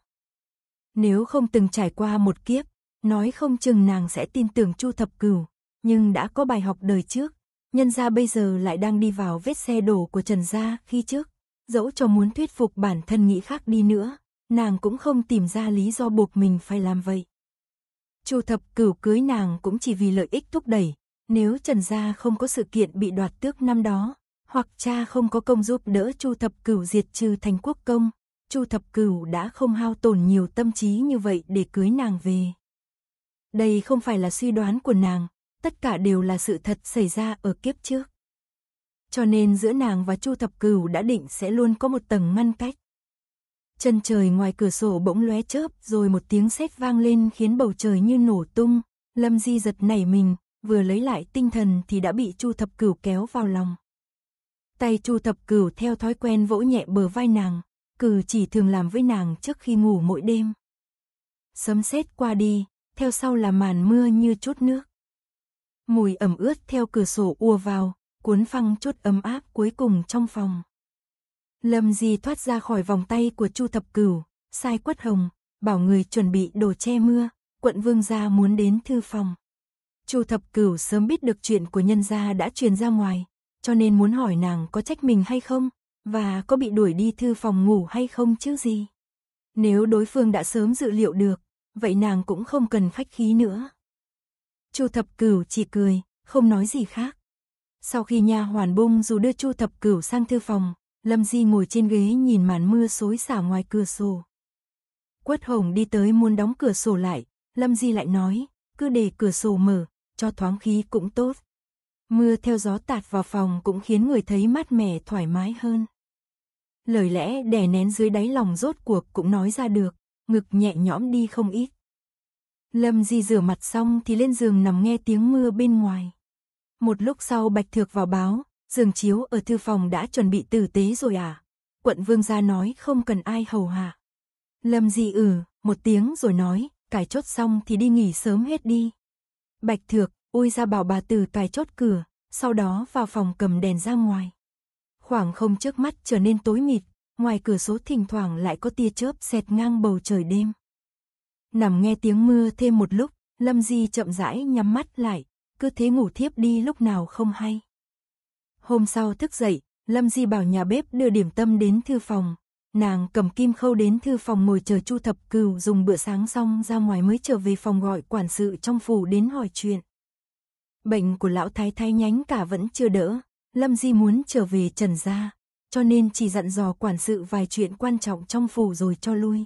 Nếu không từng trải qua một kiếp, Nói không chừng nàng sẽ tin tưởng Chu Thập Cửu, nhưng đã có bài học đời trước, nhân gia bây giờ lại đang đi vào vết xe đổ của Trần gia khi trước, dẫu cho muốn thuyết phục bản thân nghĩ khác đi nữa, nàng cũng không tìm ra lý do buộc mình phải làm vậy. Chu Thập Cửu cưới nàng cũng chỉ vì lợi ích thúc đẩy, nếu Trần gia không có sự kiện bị đoạt tước năm đó, hoặc cha không có công giúp đỡ Chu Thập Cửu diệt trừ thành quốc công, Chu Thập Cửu đã không hao tổn nhiều tâm trí như vậy để cưới nàng về. Đây không phải là suy đoán của nàng, tất cả đều là sự thật xảy ra ở kiếp trước. Cho nên giữa nàng và Chu Thập Cửu đã định sẽ luôn có một tầng ngăn cách. Chân trời ngoài cửa sổ bỗng lóe chớp, rồi một tiếng sét vang lên khiến bầu trời như nổ tung, Lâm Di giật nảy mình, vừa lấy lại tinh thần thì đã bị Chu Thập Cửu kéo vào lòng. Tay Chu Thập Cửu theo thói quen vỗ nhẹ bờ vai nàng, cử chỉ thường làm với nàng trước khi ngủ mỗi đêm. Sấm sét qua đi, theo sau là màn mưa như chút nước. Mùi ẩm ướt theo cửa sổ ùa vào, cuốn phăng chút ấm áp cuối cùng trong phòng. Lâm Di thoát ra khỏi vòng tay của Chu Thập Cửu, sai quất hồng, bảo người chuẩn bị đồ che mưa, quận vương gia muốn đến thư phòng. Chu Thập Cửu sớm biết được chuyện của nhân gia đã truyền ra ngoài, cho nên muốn hỏi nàng có trách mình hay không, và có bị đuổi đi thư phòng ngủ hay không chứ gì. Nếu đối phương đã sớm dự liệu được, vậy nàng cũng không cần khách khí nữa. Chu Thập Cửu chỉ cười, không nói gì khác. Sau khi nha hoàn bung dù đưa Chu Thập Cửu sang thư phòng, Lâm Di ngồi trên ghế nhìn màn mưa xối xả ngoài cửa sổ. Quất Hồng đi tới muốn đóng cửa sổ lại, Lâm Di lại nói, cứ để cửa sổ mở, cho thoáng khí cũng tốt. Mưa theo gió tạt vào phòng cũng khiến người thấy mát mẻ thoải mái hơn. Lời lẽ đè nén dưới đáy lòng rốt cuộc cũng nói ra được ngực nhẹ nhõm đi không ít. Lâm Di rửa mặt xong thì lên giường nằm nghe tiếng mưa bên ngoài. Một lúc sau Bạch Thược vào báo, giường chiếu ở thư phòng đã chuẩn bị tử tế rồi à? Quận Vương gia nói không cần ai hầu hạ. Lâm Di ừ, một tiếng rồi nói, cài chốt xong thì đi nghỉ sớm hết đi. Bạch Thược, ôi ra bảo bà Từ cài chốt cửa, sau đó vào phòng cầm đèn ra ngoài. Khoảng không trước mắt trở nên tối mịt Ngoài cửa sổ thỉnh thoảng lại có tia chớp xẹt ngang bầu trời đêm. Nằm nghe tiếng mưa thêm một lúc, Lâm Di chậm rãi nhắm mắt lại, cứ thế ngủ thiếp đi lúc nào không hay. Hôm sau thức dậy, Lâm Di bảo nhà bếp đưa điểm tâm đến thư phòng. Nàng cầm kim khâu đến thư phòng ngồi chờ Chu Thập Cừu dùng bữa sáng xong ra ngoài mới trở về phòng gọi quản sự trong phủ đến hỏi chuyện. Bệnh của lão thái thái nhánh cả vẫn chưa đỡ, Lâm Di muốn trở về Trần gia, cho nên chỉ dặn dò quản sự vài chuyện quan trọng trong phủ rồi cho lui.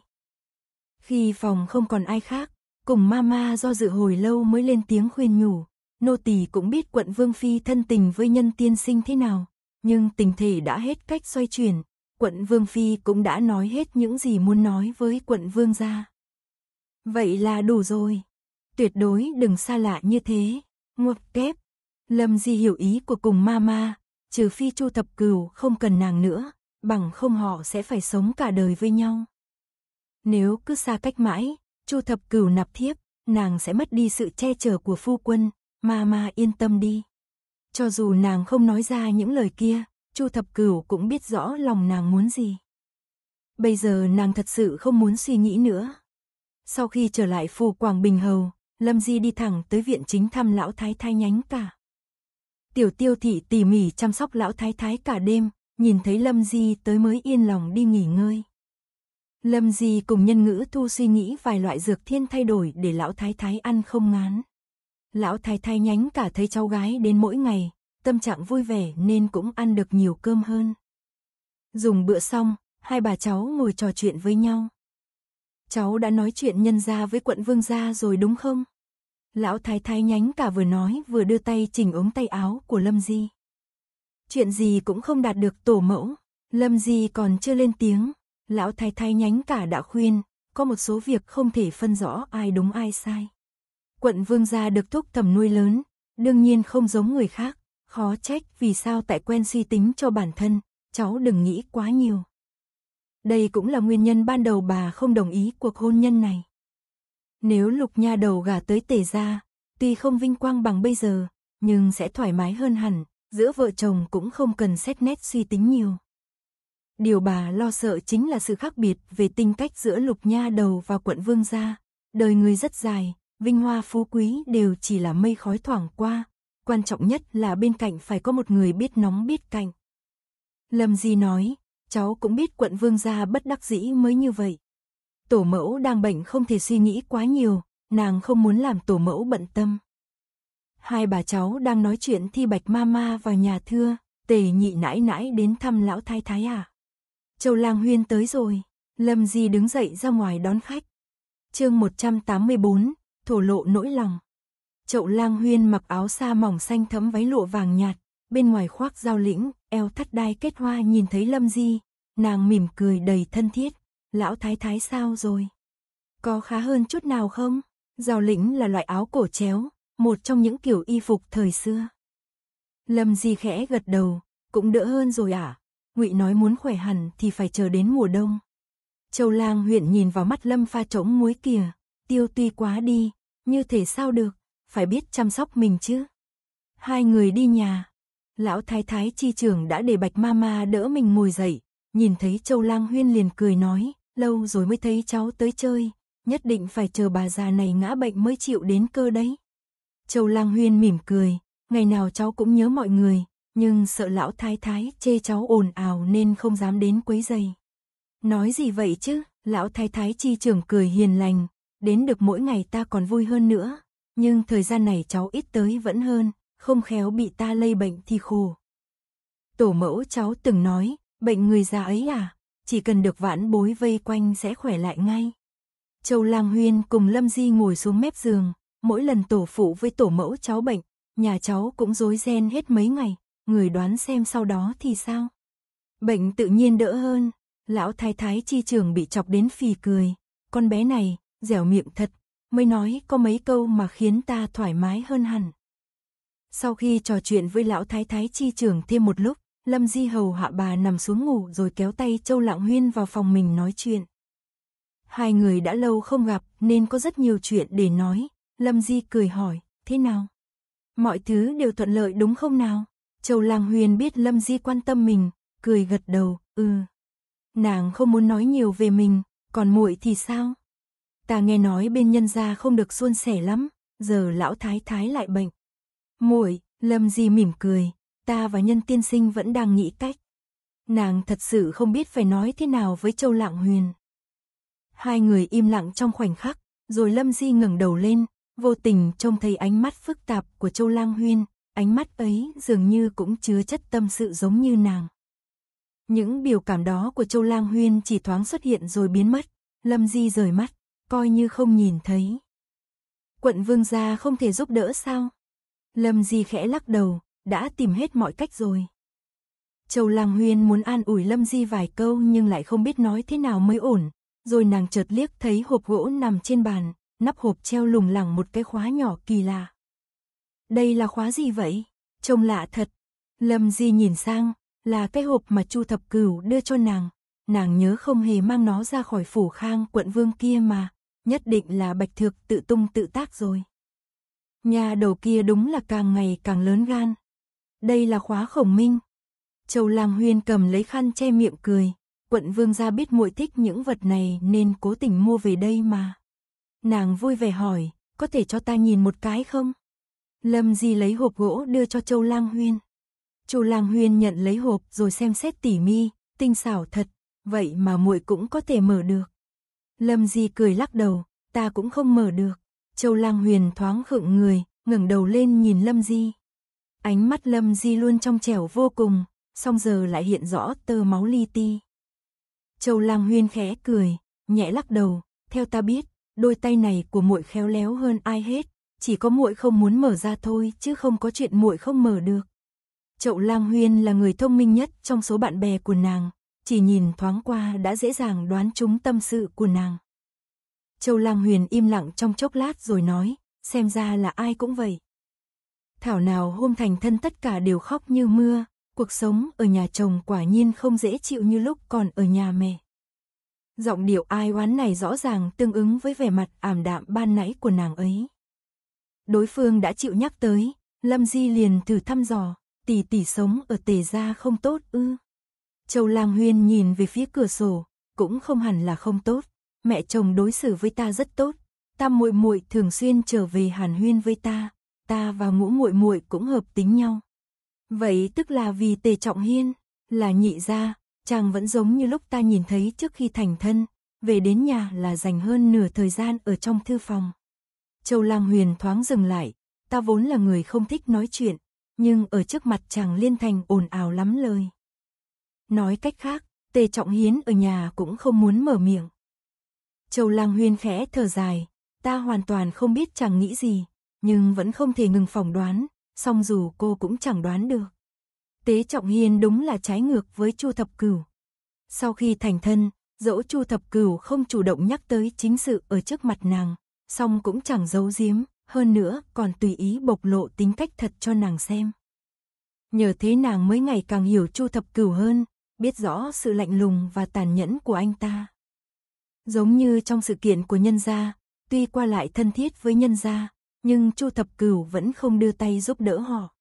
Khi phòng không còn ai khác, cùng mama do dự hồi lâu mới lên tiếng khuyên nhủ, nô tỳ cũng biết quận Vương Phi thân tình với nhân tiên sinh thế nào, nhưng tình thể đã hết cách xoay chuyển, quận Vương Phi cũng đã nói hết những gì muốn nói với quận Vương gia. Vậy là đủ rồi, tuyệt đối đừng xa lạ như thế, ngập kép. Lâm Di hiểu ý của cùng mama, trừ phi Chu Thập Cửu không cần nàng nữa, bằng không họ sẽ phải sống cả đời với nhau. Nếu cứ xa cách mãi, Chu Thập Cửu nạp thiếp, nàng sẽ mất đi sự che chở của phu quân, mà mà yên tâm đi. Cho dù nàng không nói ra những lời kia, Chu Thập Cửu cũng biết rõ lòng nàng muốn gì. Bây giờ nàng thật sự không muốn suy nghĩ nữa. Sau khi trở lại phủ Quảng Bình Hầu, Lâm Di đi thẳng tới viện chính thăm lão thái thái nhánh cả. Tiểu tiêu thị tỉ mỉ chăm sóc lão thái thái cả đêm, nhìn thấy Lâm Di tới mới yên lòng đi nghỉ ngơi. Lâm Di cùng nhân ngữ thu suy nghĩ vài loại dược thiên thay đổi để lão thái thái ăn không ngán. Lão thái thái nhánh cả thấy cháu gái đến mỗi ngày, tâm trạng vui vẻ nên cũng ăn được nhiều cơm hơn. Dùng bữa xong, hai bà cháu ngồi trò chuyện với nhau. Cháu đã nói chuyện nhân gia với quận vương gia rồi đúng không? Lão thái thái nhánh cả vừa nói vừa đưa tay chỉnh ống tay áo của Lâm Di. Chuyện gì cũng không đạt được tổ mẫu, Lâm Di còn chưa lên tiếng, lão thái thái nhánh cả đã khuyên, có một số việc không thể phân rõ ai đúng ai sai. Quận vương gia được thúc tầm nuôi lớn, đương nhiên không giống người khác, khó trách vì sao tại quen suy tính cho bản thân, cháu đừng nghĩ quá nhiều. Đây cũng là nguyên nhân ban đầu bà không đồng ý cuộc hôn nhân này. Nếu lục nha đầu gả tới tề ra, tuy không vinh quang bằng bây giờ, nhưng sẽ thoải mái hơn hẳn, giữa vợ chồng cũng không cần xét nét suy tính nhiều. Điều bà lo sợ chính là sự khác biệt về tính cách giữa lục nha đầu và quận vương gia. Đời người rất dài, vinh hoa phú quý đều chỉ là mây khói thoảng qua. Quan trọng nhất là bên cạnh phải có một người biết nóng biết cạnh. Lâm Di nói, cháu cũng biết quận vương gia bất đắc dĩ mới như vậy. Tổ mẫu đang bệnh không thể suy nghĩ quá nhiều, nàng không muốn làm tổ mẫu bận tâm. Hai bà cháu đang nói chuyện thi bạch mama vào nhà thưa, tề nhị nãi nãi đến thăm lão thái thái à. Châu Lang Huyên tới rồi, Lâm Di đứng dậy ra ngoài đón khách. chương 184, thổ lộ nỗi lòng. Chậu Lang Huyên mặc áo sa mỏng xanh thấm váy lụa vàng nhạt, bên ngoài khoác dao lĩnh, eo thắt đai kết hoa nhìn thấy Lâm Di, nàng mỉm cười đầy thân thiết lão thái thái sao rồi? Có khá hơn chút nào không? Giao lĩnh là loại áo cổ chéo, một trong những kiểu y phục thời xưa. Lâm Di khẽ gật đầu, cũng đỡ hơn rồi à? Ngụy nói muốn khỏe hẳn thì phải chờ đến mùa đông. Châu Lang huyện nhìn vào mắt Lâm pha trống muối kìa, tiêu tuy quá đi, như thể sao được, phải biết chăm sóc mình chứ. Hai người đi nhà, lão thái thái chi trưởng đã để bạch ma ma đỡ mình ngồi dậy, nhìn thấy Châu Lang Huyên liền cười nói, lâu rồi mới thấy cháu tới chơi, nhất định phải chờ bà già này ngã bệnh mới chịu đến cơ đấy. Châu Lang Huyên mỉm cười, ngày nào cháu cũng nhớ mọi người, nhưng sợ lão thái thái chê cháu ồn ào nên không dám đến quấy giày. Nói gì vậy chứ, lão thái thái chi trưởng cười hiền lành, đến được mỗi ngày ta còn vui hơn nữa, nhưng thời gian này cháu ít tới vẫn hơn, không khéo bị ta lây bệnh thì khổ. Tổ mẫu cháu từng nói, bệnh người già ấy à? chỉ cần được vãn bối vây quanh sẽ khỏe lại ngay. Châu Lang Huyên cùng Lâm Di ngồi xuống mép giường, mỗi lần tổ phụ với tổ mẫu cháu bệnh, nhà cháu cũng rối ren hết mấy ngày, người đoán xem sau đó thì sao. Bệnh tự nhiên đỡ hơn, lão thái thái chi trường bị chọc đến phì cười, con bé này, dẻo miệng thật, mới nói có mấy câu mà khiến ta thoải mái hơn hẳn. Sau khi trò chuyện với lão thái thái chi trường thêm một lúc, Lâm Di Hầu hạ bà nằm xuống ngủ rồi kéo tay Châu Lạng Huyên vào phòng mình nói chuyện. Hai người đã lâu không gặp nên có rất nhiều chuyện để nói. Lâm Di cười hỏi, thế nào? Mọi thứ đều thuận lợi đúng không nào? Châu Lạng Huyên biết Lâm Di quan tâm mình, cười gật đầu, ừ. Nàng không muốn nói nhiều về mình, còn muội thì sao? Ta nghe nói bên nhân gia không được suôn sẻ lắm, giờ lão thái thái lại bệnh. Muội, Lâm Di mỉm cười, ta và nhân tiên sinh vẫn đang nghĩ cách. Nàng thật sự không biết phải nói thế nào với Châu Lạng Huyền. Hai người im lặng trong khoảnh khắc, rồi Lâm Di ngẩng đầu lên, vô tình trông thấy ánh mắt phức tạp của Châu Lang Huyên, ánh mắt ấy dường như cũng chứa chất tâm sự giống như nàng. Những biểu cảm đó của Châu Lang Huyên chỉ thoáng xuất hiện rồi biến mất, Lâm Di rời mắt, coi như không nhìn thấy. Quận vương gia không thể giúp đỡ sao? Lâm Di khẽ lắc đầu, đã tìm hết mọi cách rồi. Châu Lang Huyên muốn an ủi Lâm Di vài câu nhưng lại không biết nói thế nào mới ổn, rồi nàng chợt liếc thấy hộp gỗ nằm trên bàn, nắp hộp treo lủng lẳng một cái khóa nhỏ kỳ lạ. Đây là khóa gì vậy? Trông lạ thật. Lâm Di nhìn sang, là cái hộp mà Chu Thập Cửu đưa cho nàng. Nàng nhớ không hề mang nó ra khỏi phủ khang quận vương kia mà, nhất định là bạch thược tự tung tự tác rồi. Nhà đầu kia đúng là càng ngày càng lớn gan, đây là khóa khổng minh. Châu Lang Huyên cầm lấy khăn che miệng cười. Quận vương gia biết muội thích những vật này nên cố tình mua về đây mà. Nàng vui vẻ hỏi, có thể cho ta nhìn một cái không? Lâm Di lấy hộp gỗ đưa cho Châu Lang Huyên. Châu Lang Huyên nhận lấy hộp rồi xem xét tỉ mi, tinh xảo thật, vậy mà muội cũng có thể mở được. Lâm Di cười lắc đầu, ta cũng không mở được. Châu Lang Huyền thoáng khựng người, ngẩng đầu lên nhìn Lâm Di. Ánh mắt Lâm Di luôn trong trẻo vô cùng, song giờ lại hiện rõ tơ máu li ti. Châu Lang Huyên khẽ cười, nhẹ lắc đầu, theo ta biết, đôi tay này của muội khéo léo hơn ai hết, chỉ có muội không muốn mở ra thôi chứ không có chuyện muội không mở được. Châu Lang Huyên là người thông minh nhất trong số bạn bè của nàng, chỉ nhìn thoáng qua đã dễ dàng đoán trúng tâm sự của nàng. Châu Lang Huyền im lặng trong chốc lát rồi nói, xem ra là ai cũng vậy. Thảo nào hôm thành thân tất cả đều khóc như mưa, cuộc sống ở nhà chồng quả nhiên không dễ chịu như lúc còn ở nhà mẹ. Giọng điệu ai oán này rõ ràng tương ứng với vẻ mặt ảm đạm ban nãy của nàng ấy. Đối phương đã chịu nhắc tới, Lâm Di liền thử thăm dò, tỷ tỷ sống ở tề gia không tốt ư. Châu Lang Huyên nhìn về phía cửa sổ, cũng không hẳn là không tốt, mẹ chồng đối xử với ta rất tốt, ta muội muội thường xuyên trở về Hàn Huyên với ta, ta và ngũ muội muội cũng hợp tính nhau. Vậy tức là vì Tề Trọng Hiên là nhị gia, chàng vẫn giống như lúc ta nhìn thấy trước khi thành thân, về đến nhà là dành hơn nửa thời gian ở trong thư phòng. Châu Lang Huyền thoáng dừng lại, ta vốn là người không thích nói chuyện, nhưng ở trước mặt chàng liên thành ồn ào lắm lời. Nói cách khác, Tề Trọng Hiên ở nhà cũng không muốn mở miệng. Châu Lang Huyền khẽ thở dài, ta hoàn toàn không biết chàng nghĩ gì, nhưng vẫn không thể ngừng phỏng đoán, song dù cô cũng chẳng đoán được. Tế Trọng Hiên đúng là trái ngược với Chu Thập Cửu. Sau khi thành thân, dẫu Chu Thập Cửu không chủ động nhắc tới chính sự ở trước mặt nàng, song cũng chẳng giấu giếm, hơn nữa còn tùy ý bộc lộ tính cách thật cho nàng xem. Nhờ thế nàng mới ngày càng hiểu Chu Thập Cửu hơn, biết rõ sự lạnh lùng và tàn nhẫn của anh ta. Giống như trong sự kiện của nhân gia, tuy qua lại thân thiết với nhân gia, nhưng Chu Thập Cửu vẫn không đưa tay giúp đỡ họ.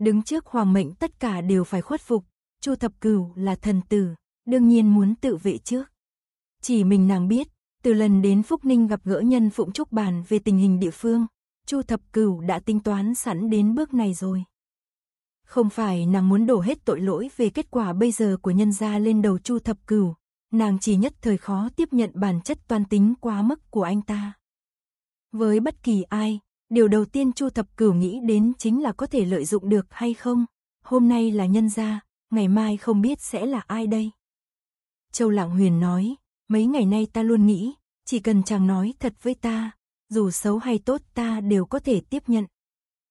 Đứng trước hoàng mệnh tất cả đều phải khuất phục, Chu Thập Cửu là thần tử, đương nhiên muốn tự vệ trước. Chỉ mình nàng biết, từ lần đến Phúc Ninh gặp gỡ nhân Phụng Trúc bàn về tình hình địa phương, Chu Thập Cửu đã tính toán sẵn đến bước này rồi. Không phải nàng muốn đổ hết tội lỗi về kết quả bây giờ của nhân gia lên đầu Chu Thập Cửu, nàng chỉ nhất thời khó tiếp nhận bản chất toan tính quá mức của anh ta. Với bất kỳ ai, điều đầu tiên Chu Thập Cửu nghĩ đến chính là có thể lợi dụng được hay không. Hôm nay là nhân gia, ngày mai không biết sẽ là ai đây. Châu Lạng Huyền nói, mấy ngày nay ta luôn nghĩ, chỉ cần chàng nói thật với ta, dù xấu hay tốt ta đều có thể tiếp nhận.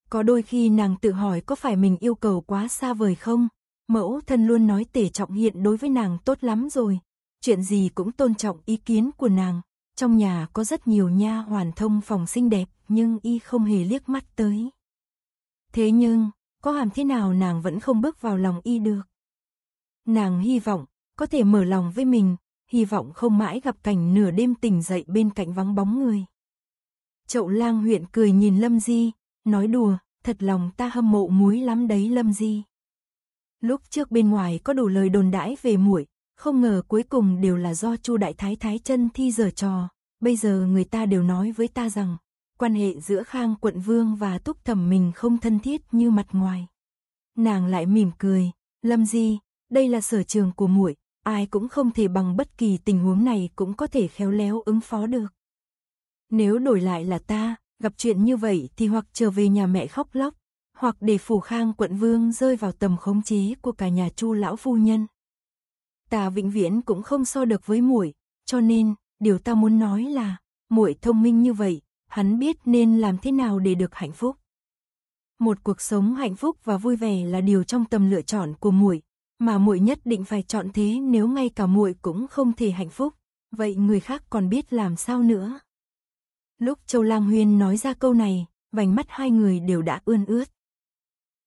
Có đôi khi nàng tự hỏi có phải mình yêu cầu quá xa vời không? Mẫu thân luôn nói tể trọng hiện đối với nàng tốt lắm rồi, chuyện gì cũng tôn trọng ý kiến của nàng, trong nhà có rất nhiều nha hoàn thông phòng xinh đẹp, nhưng y không hề liếc mắt tới. Thế nhưng, có hàm thế nào nàng vẫn không bước vào lòng y được. Nàng hy vọng, có thể mở lòng với mình, hy vọng không mãi gặp cảnh nửa đêm tỉnh dậy bên cạnh vắng bóng người. Chậu lang huyện cười nhìn Lâm Di, nói đùa, thật lòng ta hâm mộ muối lắm đấy Lâm Di. Lúc trước bên ngoài có đủ lời đồn đãi về muội, không ngờ cuối cùng đều là do Chu Đại Thái Thái chân thi giở trò, bây giờ người ta đều nói với ta rằng, quan hệ giữa Khang Quận Vương và Túc Thẩm mình không thân thiết như mặt ngoài. Nàng lại mỉm cười, "Lâm Di, đây là sở trường của muội, ai cũng không thể bằng bất kỳ tình huống này cũng có thể khéo léo ứng phó được. Nếu đổi lại là ta, gặp chuyện như vậy thì hoặc trở về nhà mẹ khóc lóc, hoặc để phủ khang quận vương rơi vào tầm khống chế của cả nhà chu lão phu nhân ta vĩnh viễn cũng không so được với muội, cho nên, điều ta muốn nói là, muội thông minh như vậy, hắn biết nên làm thế nào để được hạnh phúc. Một cuộc sống hạnh phúc và vui vẻ là điều trong tầm lựa chọn của muội, mà muội nhất định phải chọn thế nếu ngay cả muội cũng không thể hạnh phúc, vậy người khác còn biết làm sao nữa. Lúc Châu Lam Huyên nói ra câu này, vành mắt hai người đều đã ươn ướt.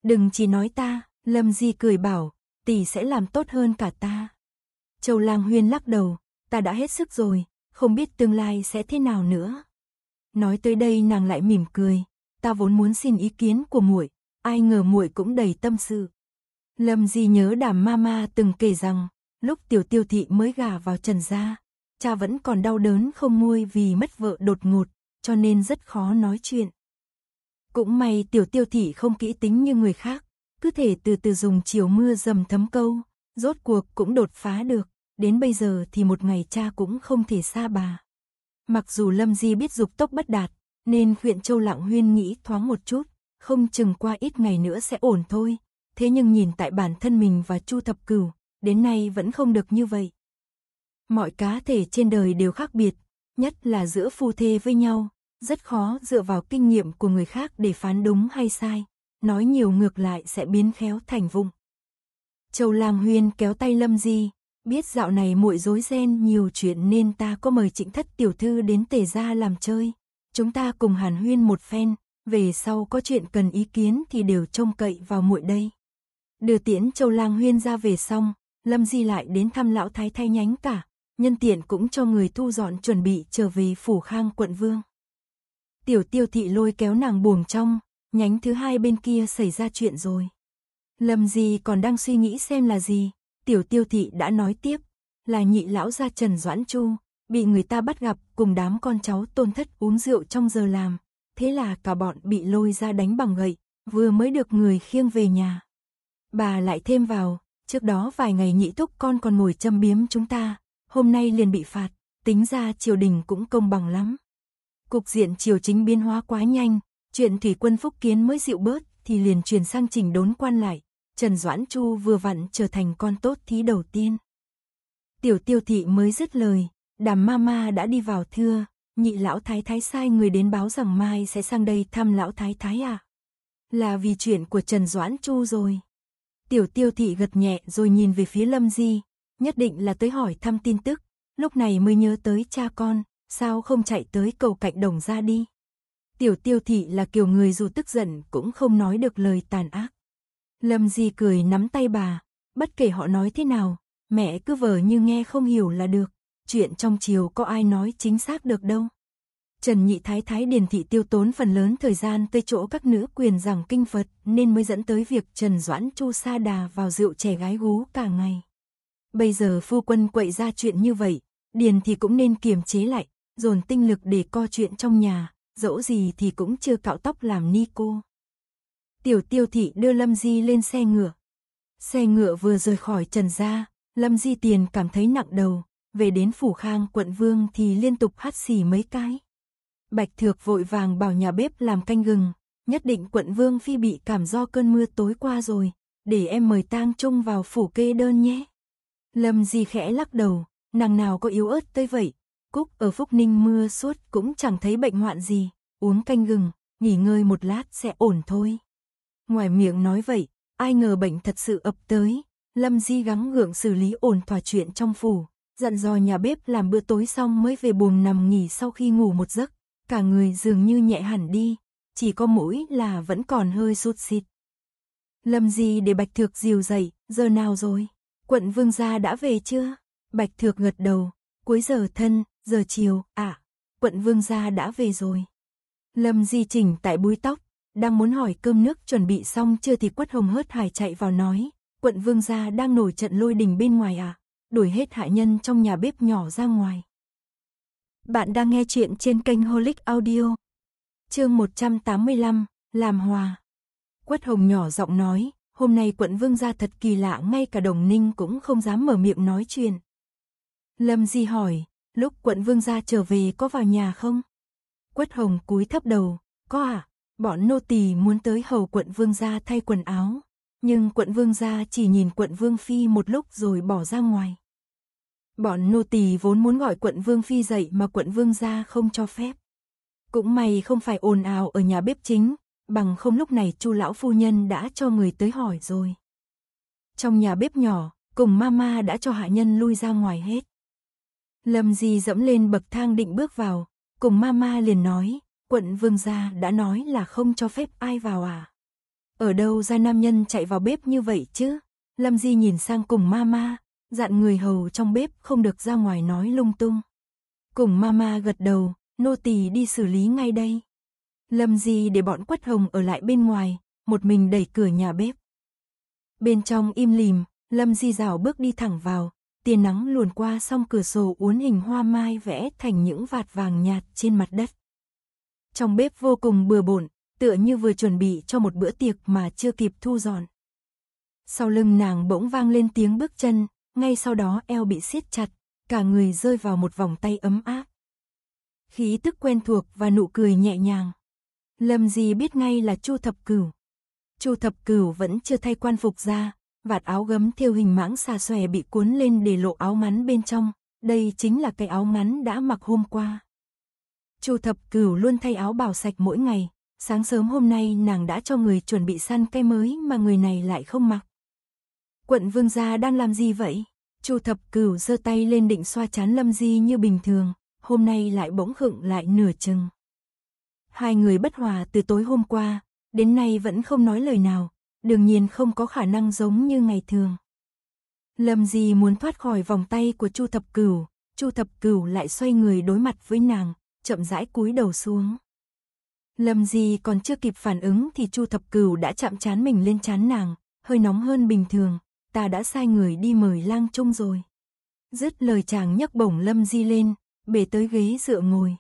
Đừng chỉ nói ta, Lâm Di cười bảo, tỷ sẽ làm tốt hơn cả ta. Châu Lang Huyên lắc đầu, ta đã hết sức rồi, không biết tương lai sẽ thế nào nữa. Nói tới đây nàng lại mỉm cười, ta vốn muốn xin ý kiến của muội, ai ngờ muội cũng đầy tâm sự. Lâm Di nhớ Đàm Mama từng kể rằng, lúc Tiểu Tiêu thị mới gả vào Trần gia, cha vẫn còn đau đớn không nguôi vì mất vợ đột ngột, cho nên rất khó nói chuyện. Cũng may Tiểu Tiêu thị không kỹ tính như người khác, cứ thể từ từ dùng chiều mưa dầm thấm câu, rốt cuộc cũng đột phá được, đến bây giờ thì một ngày cha cũng không thể xa bà. Mặc dù Lâm Di biết dục tốc bất đạt, nên huyện Châu Lạng Huyên nghĩ thoáng một chút, không chừng qua ít ngày nữa sẽ ổn thôi, thế nhưng nhìn tại bản thân mình và Chu Thập Cửu, đến nay vẫn không được như vậy. Mọi cá thể trên đời đều khác biệt, nhất là giữa phu thê với nhau, rất khó dựa vào kinh nghiệm của người khác để phán đúng hay sai, nói nhiều ngược lại sẽ biến khéo thành vụng. Châu Lang Huyên kéo tay Lâm Di, biết dạo này muội rối ren nhiều chuyện nên ta có mời Trịnh Thất tiểu thư đến Tề gia làm chơi. Chúng ta cùng Hàn Huyên một phen, về sau có chuyện cần ý kiến thì đều trông cậy vào muội đây. Đưa tiễn Châu Lang Huyên ra về xong, Lâm Di lại đến thăm lão thái thay nhánh cả, nhân tiện cũng cho người thu dọn chuẩn bị trở về phủ Khang quận Vương. Tiểu Tiêu thị lôi kéo nàng buồng trong, nhánh thứ hai bên kia xảy ra chuyện rồi. Lâm gì còn đang suy nghĩ xem là gì, tiểu tiêu thị đã nói tiếp, là nhị lão gia Trần Doãn Chu, bị người ta bắt gặp cùng đám con cháu tôn thất uống rượu trong giờ làm, thế là cả bọn bị lôi ra đánh bằng gậy, vừa mới được người khiêng về nhà. Bà lại thêm vào, trước đó vài ngày nhị thúc con còn ngồi châm biếm chúng ta, hôm nay liền bị phạt, tính ra triều đình cũng công bằng lắm. Cục diện triều chính biến hóa quá nhanh, chuyện thủy quân phúc kiến mới dịu bớt thì liền truyền sang chỉnh đốn quan lại, Trần Doãn Chu vừa vặn trở thành con tốt thí đầu tiên. Tiểu tiêu thị mới dứt lời, đàm ma ma đã đi vào thưa, nhị lão thái thái sai người đến báo rằng mai sẽ sang đây thăm lão thái thái à. Là vì chuyện của Trần Doãn Chu rồi. Tiểu tiêu thị gật nhẹ rồi nhìn về phía lâm di, nhất định là tới hỏi thăm tin tức, lúc này mới nhớ tới cha con, sao không chạy tới cầu cạnh đồng ra đi. Tiểu tiêu thị là kiểu người dù tức giận cũng không nói được lời tàn ác. Lâm Di cười nắm tay bà, bất kể họ nói thế nào, mẹ cứ vờ như nghe không hiểu là được, chuyện trong chiều có ai nói chính xác được đâu. Trần Nhị Thái Thái Điền Thị tiêu tốn phần lớn thời gian tới chỗ các nữ quyền giảng kinh Phật nên mới dẫn tới việc Trần Doãn Chu Sa Đà vào rượu trẻ gái gú cả ngày. Bây giờ phu quân quậy ra chuyện như vậy, Điền thì cũng nên kiềm chế lại, dồn tinh lực để co chuyện trong nhà, dẫu gì thì cũng chưa cạo tóc làm ni cô tiểu tiêu thị đưa Lâm Di lên xe ngựa. Xe ngựa vừa rời khỏi Trần Gia, Lâm Di Tiền cảm thấy nặng đầu, về đến Phủ Khang quận Vương thì liên tục hắt xì mấy cái. Bạch Thược vội vàng bảo nhà bếp làm canh gừng, nhất định quận Vương Phi bị cảm do cơn mưa tối qua rồi, để em mời tang trung vào phủ kê đơn nhé. Lâm Di khẽ lắc đầu, nàng nào có yếu ớt tới vậy, Cúc ở Phúc Ninh mưa suốt cũng chẳng thấy bệnh hoạn gì, uống canh gừng, nghỉ ngơi một lát sẽ ổn thôi. Ngoài miệng nói vậy, ai ngờ bệnh thật sự ập tới. Lâm Di gắng gượng xử lý ổn thỏa chuyện trong phủ, dặn dò nhà bếp làm bữa tối xong mới về buồn nằm nghỉ sau khi ngủ một giấc. Cả người dường như nhẹ hẳn đi, chỉ có mũi là vẫn còn hơi sụt xịt. Lâm Di để Bạch Thược dìu dậy, giờ nào rồi? Quận Vương gia đã về chưa? Bạch Thược gật đầu, cuối giờ thân, giờ chiều, ạ à, quận Vương gia đã về rồi. Lâm Di chỉnh tại búi tóc, đang muốn hỏi cơm nước chuẩn bị xong chưa thì quất hồng hớt hải chạy vào nói. Quận vương gia đang nổi trận lôi đình bên ngoài à? Đuổi hết hạ nhân trong nhà bếp nhỏ ra ngoài. Bạn đang nghe chuyện trên kênh Holic Audio. Chương 185, Làm Hòa. Quất hồng nhỏ giọng nói, hôm nay quận vương gia thật kỳ lạ ngay cả đồng ninh cũng không dám mở miệng nói chuyện. Lâm Di hỏi, lúc quận vương gia trở về có vào nhà không? Quất hồng cúi thấp đầu, có à? Bọn nô tỳ muốn tới hầu quận vương gia thay quần áo, nhưng quận vương gia chỉ nhìn quận vương phi một lúc rồi bỏ ra ngoài. Bọn nô tỳ vốn muốn gọi quận vương phi dậy mà quận vương gia không cho phép. Cũng may không phải ồn ào ở nhà bếp chính, bằng không lúc này chu lão phu nhân đã cho người tới hỏi rồi. Trong nhà bếp nhỏ, cùng mama đã cho hạ nhân lui ra ngoài hết. Lâm Di dẫm lên bậc thang định bước vào, cùng mama liền nói, quận vương gia đã nói là không cho phép ai vào à? Ở đâu ra nam nhân chạy vào bếp như vậy chứ? Lâm Di nhìn sang cùng mama, dặn người hầu trong bếp không được ra ngoài nói lung tung. Cùng mama gật đầu, nô tỳ đi xử lý ngay đây. Lâm Di để bọn quất hồng ở lại bên ngoài, một mình đẩy cửa nhà bếp. Bên trong im lìm, Lâm Di rào bước đi thẳng vào, tia nắng luồn qua song cửa sổ uốn hình hoa mai vẽ thành những vạt vàng nhạt trên mặt đất trong bếp vô cùng bừa bộn, tựa như vừa chuẩn bị cho một bữa tiệc mà chưa kịp thu dọn. Sau lưng nàng bỗng vang lên tiếng bước chân, ngay sau đó eo bị siết chặt, cả người rơi vào một vòng tay ấm áp. Khí tức quen thuộc và nụ cười nhẹ nhàng. Lâm Di biết ngay là Chu Thập Cửu. Chu Thập Cửu vẫn chưa thay quan phục ra, vạt áo gấm theo hình mãng xà xòe bị cuốn lên để lộ áo ngắn bên trong, đây chính là cái áo ngắn đã mặc hôm qua. Chu Thập Cửu luôn thay áo bào sạch mỗi ngày, sáng sớm hôm nay nàng đã cho người chuẩn bị săn cây mới mà người này lại không mặc. Quận Vương gia đang làm gì vậy? Chu Thập Cửu giơ tay lên định xoa chán Lâm Di như bình thường, hôm nay lại bỗng khựng lại nửa chừng. Hai người bất hòa từ tối hôm qua, đến nay vẫn không nói lời nào, đương nhiên không có khả năng giống như ngày thường. Lâm Di muốn thoát khỏi vòng tay của Chu Thập Cửu, Chu Thập Cửu lại xoay người đối mặt với nàng, chậm rãi cúi đầu xuống. Lâm Di còn chưa kịp phản ứng thì Chu Thập Cửu đã chạm chán mình lên chán nàng, hơi nóng hơn bình thường, ta đã sai người đi mời lang trung rồi. Dứt lời chàng nhấc bổng Lâm Di lên, bể tới ghế dựa ngồi.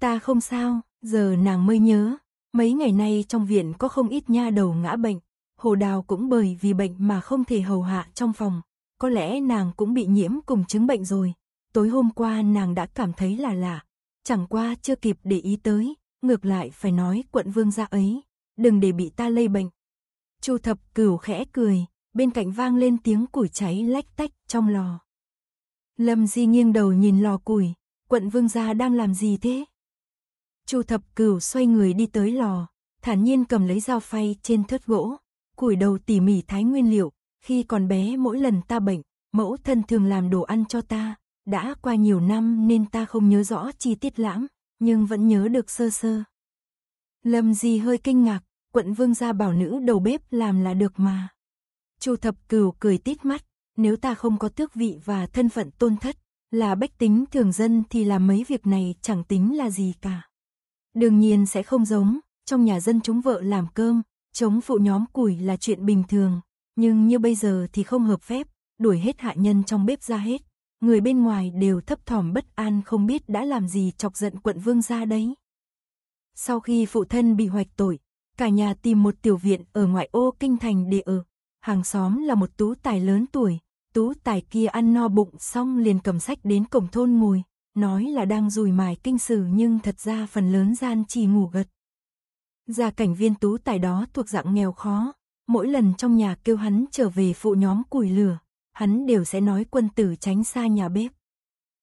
Ta không sao, giờ nàng mới nhớ, mấy ngày nay trong viện có không ít nha đầu ngã bệnh, hồ đào cũng bởi vì bệnh mà không thể hầu hạ trong phòng, có lẽ nàng cũng bị nhiễm cùng chứng bệnh rồi. Tối hôm qua nàng đã cảm thấy là lạ, chẳng qua chưa kịp để ý tới, ngược lại phải nói quận vương gia ấy, đừng để bị ta lây bệnh. Chu thập cửu khẽ cười, bên cạnh vang lên tiếng củi cháy lách tách trong lò. Lâm Di nghiêng đầu nhìn lò củi, quận vương gia đang làm gì thế? Chu thập cửu xoay người đi tới lò, thản nhiên cầm lấy dao phay trên thớt gỗ, củi đầu tỉ mỉ thái nguyên liệu, khi còn bé mỗi lần ta bệnh, mẫu thân thường làm đồ ăn cho ta, đã qua nhiều năm nên ta không nhớ rõ chi tiết lãm, nhưng vẫn nhớ được sơ sơ. Lâm Di hơi kinh ngạc, quận vương gia bảo nữ đầu bếp làm là được mà. Chu Thập Cửu cười tít mắt, nếu ta không có tước vị và thân phận tôn thất, là bách tính thường dân thì làm mấy việc này chẳng tính là gì cả. Đương nhiên sẽ không giống, trong nhà dân chúng vợ làm cơm, chống phụ nhóm củi là chuyện bình thường, nhưng như bây giờ thì không hợp phép, đuổi hết hạ nhân trong bếp ra hết người bên ngoài đều thấp thỏm bất an không biết đã làm gì chọc giận quận vương gia đấy. Sau khi phụ thân bị hoạch tội, cả nhà tìm một tiểu viện ở ngoại ô kinh thành để ở. Hàng xóm là một tú tài lớn tuổi, tú tài kia ăn no bụng xong liền cầm sách đến cổng thôn ngồi, nói là đang rùi mài kinh sử nhưng thật ra phần lớn gian chỉ ngủ gật. Gia cảnh viên tú tài đó thuộc dạng nghèo khó, mỗi lần trong nhà kêu hắn trở về phụ nhóm củi lửa, hắn đều sẽ nói quân tử tránh xa nhà bếp.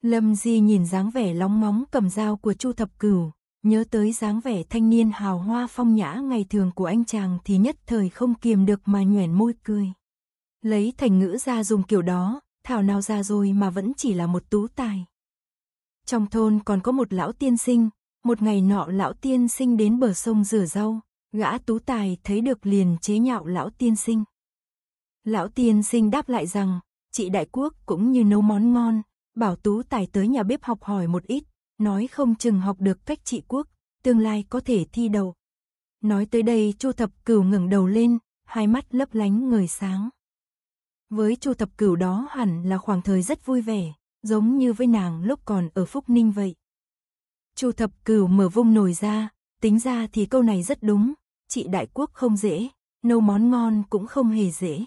Lâm Di nhìn dáng vẻ lóng móng cầm dao của Chu Thập Cửu, nhớ tới dáng vẻ thanh niên hào hoa phong nhã ngày thường của anh chàng thì nhất thời không kiềm được mà nhoẻn môi cười. Lấy thành ngữ ra dùng kiểu đó, thảo nào ra rồi mà vẫn chỉ là một tú tài. Trong thôn còn có một lão tiên sinh, một ngày nọ lão tiên sinh đến bờ sông rửa rau, gã tú tài thấy được liền chế nhạo lão tiên sinh. Lão tiên sinh đáp lại rằng, chị Đại Quốc cũng như nấu món ngon, bảo Tú Tài tới nhà bếp học hỏi một ít, nói không chừng học được cách chị Quốc, tương lai có thể thi đầu. Nói tới đây Chu Thập Cửu ngẩng đầu lên, hai mắt lấp lánh người sáng. Với Chu Thập Cửu đó hẳn là khoảng thời rất vui vẻ, giống như với nàng lúc còn ở Phúc Ninh vậy. Chu Thập Cửu mở vung nồi ra, tính ra thì câu này rất đúng, chị Đại Quốc không dễ, nấu món ngon cũng không hề dễ.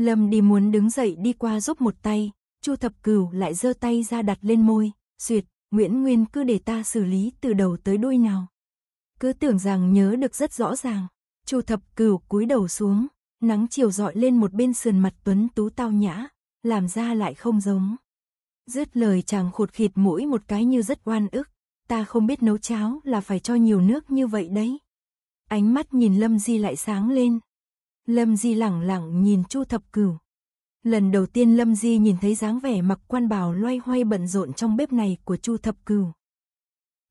Lâm đi muốn đứng dậy đi qua giúp một tay, Chu Thập Cửu lại giơ tay ra đặt lên môi, "Duyệt, Nguyễn Nguyên cứ để ta xử lý từ đầu tới đuôi nào." Cứ tưởng rằng nhớ được rất rõ ràng, Chu Thập Cửu cúi đầu xuống, nắng chiều dọi lên một bên sườn mặt tuấn tú tao nhã, làm ra lại không giống. Dứt lời chàng khụt khịt mũi một cái như rất oan ức, ta không biết nấu cháo là phải cho nhiều nước như vậy đấy. Ánh mắt nhìn Lâm Di lại sáng lên, Lâm Di lẳng lặng nhìn Chu Thập Cửu. Lần đầu tiên Lâm Di nhìn thấy dáng vẻ mặc quan bào loay hoay bận rộn trong bếp này của Chu Thập Cửu.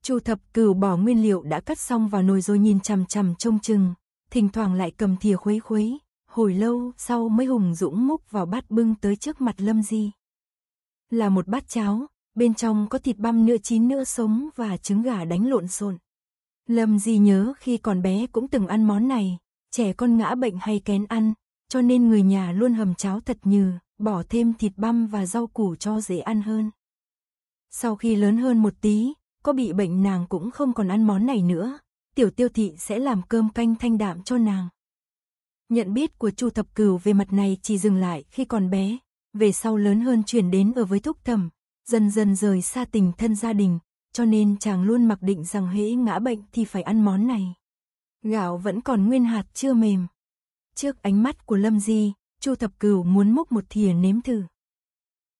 Chu Thập Cửu bỏ nguyên liệu đã cắt xong vào nồi rồi nhìn chằm chằm trông chừng, thỉnh thoảng lại cầm thìa khuấy khuấy, hồi lâu sau mới hùng dũng múc vào bát bưng tới trước mặt Lâm Di. Là một bát cháo, bên trong có thịt băm nửa chín nửa sống và trứng gà đánh lộn xộn. Lâm Di nhớ khi còn bé cũng từng ăn món này, Trẻ con ngã bệnh hay kén ăn, cho nên người nhà luôn hầm cháo thật nhừ, bỏ thêm thịt băm và rau củ cho dễ ăn hơn. Sau khi lớn hơn một tí, có bị bệnh nàng cũng không còn ăn món này nữa, tiểu tiêu thị sẽ làm cơm canh thanh đạm cho nàng. Nhận biết của Chu Thập Cửu về mặt này chỉ dừng lại khi còn bé, về sau lớn hơn chuyển đến ở với thúc thẩm, dần dần rời xa tình thân gia đình, cho nên chàng luôn mặc định rằng hễ ngã bệnh thì phải ăn món này. Gạo vẫn còn nguyên hạt chưa mềm. Trước ánh mắt của Lâm Di, Chu Thập Cửu muốn múc một thìa nếm thử.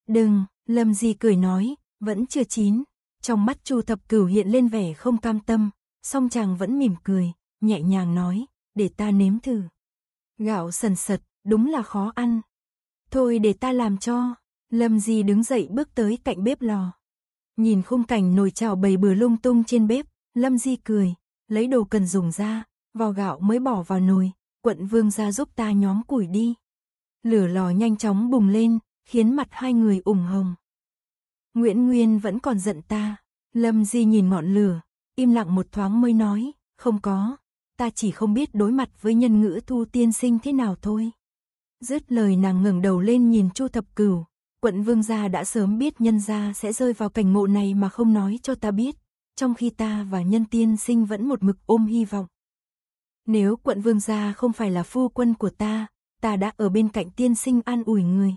Đừng, Lâm Di cười nói, vẫn chưa chín. Trong mắt Chu Thập Cửu hiện lên vẻ không cam tâm, song chàng vẫn mỉm cười, nhẹ nhàng nói, để ta nếm thử. Gạo sần sật, đúng là khó ăn. Thôi để ta làm cho. Lâm Di đứng dậy bước tới cạnh bếp lò. Nhìn khung cảnh nồi chảo bầy bừa lung tung trên bếp, Lâm Di cười, lấy đồ cần dùng ra, vò gạo mới bỏ vào nồi, quận vương ra giúp ta nhóm củi đi. Lửa lò nhanh chóng bùng lên, khiến mặt hai người ửng hồng. Nguyễn Nguyên vẫn còn giận ta, Lâm Di nhìn ngọn lửa, im lặng một thoáng mới nói, không có, ta chỉ không biết đối mặt với nhân ngữ thu tiên sinh thế nào thôi. Dứt lời nàng ngẩng đầu lên nhìn Chu Thập Cửu, quận vương gia đã sớm biết nhân gia sẽ rơi vào cảnh ngộ này mà không nói cho ta biết trong khi ta và nhân tiên sinh vẫn một mực ôm hy vọng. Nếu quận vương gia không phải là phu quân của ta, ta đã ở bên cạnh tiên sinh an ủi người.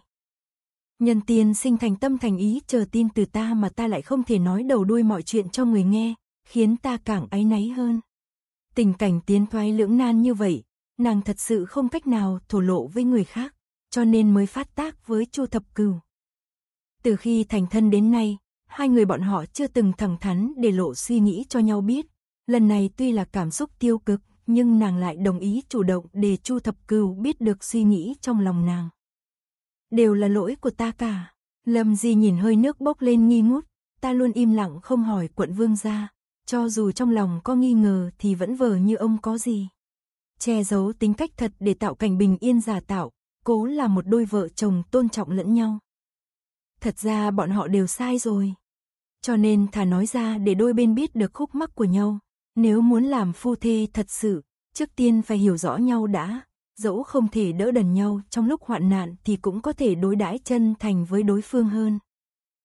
Nhân tiên sinh thành tâm thành ý chờ tin từ ta mà ta lại không thể nói đầu đuôi mọi chuyện cho người nghe, khiến ta càng áy náy hơn. Tình cảnh tiến thoái lưỡng nan như vậy, nàng thật sự không cách nào thổ lộ với người khác, cho nên mới phát tác với Chu Thập Cửu. Từ khi thành thân đến nay, hai người bọn họ chưa từng thẳng thắn để lộ suy nghĩ cho nhau biết. Lần này tuy là cảm xúc tiêu cực, nhưng nàng lại đồng ý chủ động để Chu Thập Cừu biết được suy nghĩ trong lòng nàng. Đều là lỗi của ta cả. Lâm Di nhìn hơi nước bốc lên nghi ngút, ta luôn im lặng không hỏi quận vương gia, cho dù trong lòng có nghi ngờ thì vẫn vờ như ông có gì. Che giấu tính cách thật để tạo cảnh bình yên giả tạo, cố là một đôi vợ chồng tôn trọng lẫn nhau. Thật ra bọn họ đều sai rồi. Cho nên thà nói ra để đôi bên biết được khúc mắc của nhau. Nếu muốn làm phu thê thật sự, trước tiên phải hiểu rõ nhau đã. Dẫu không thể đỡ đần nhau trong lúc hoạn nạn thì cũng có thể đối đãi chân thành với đối phương hơn.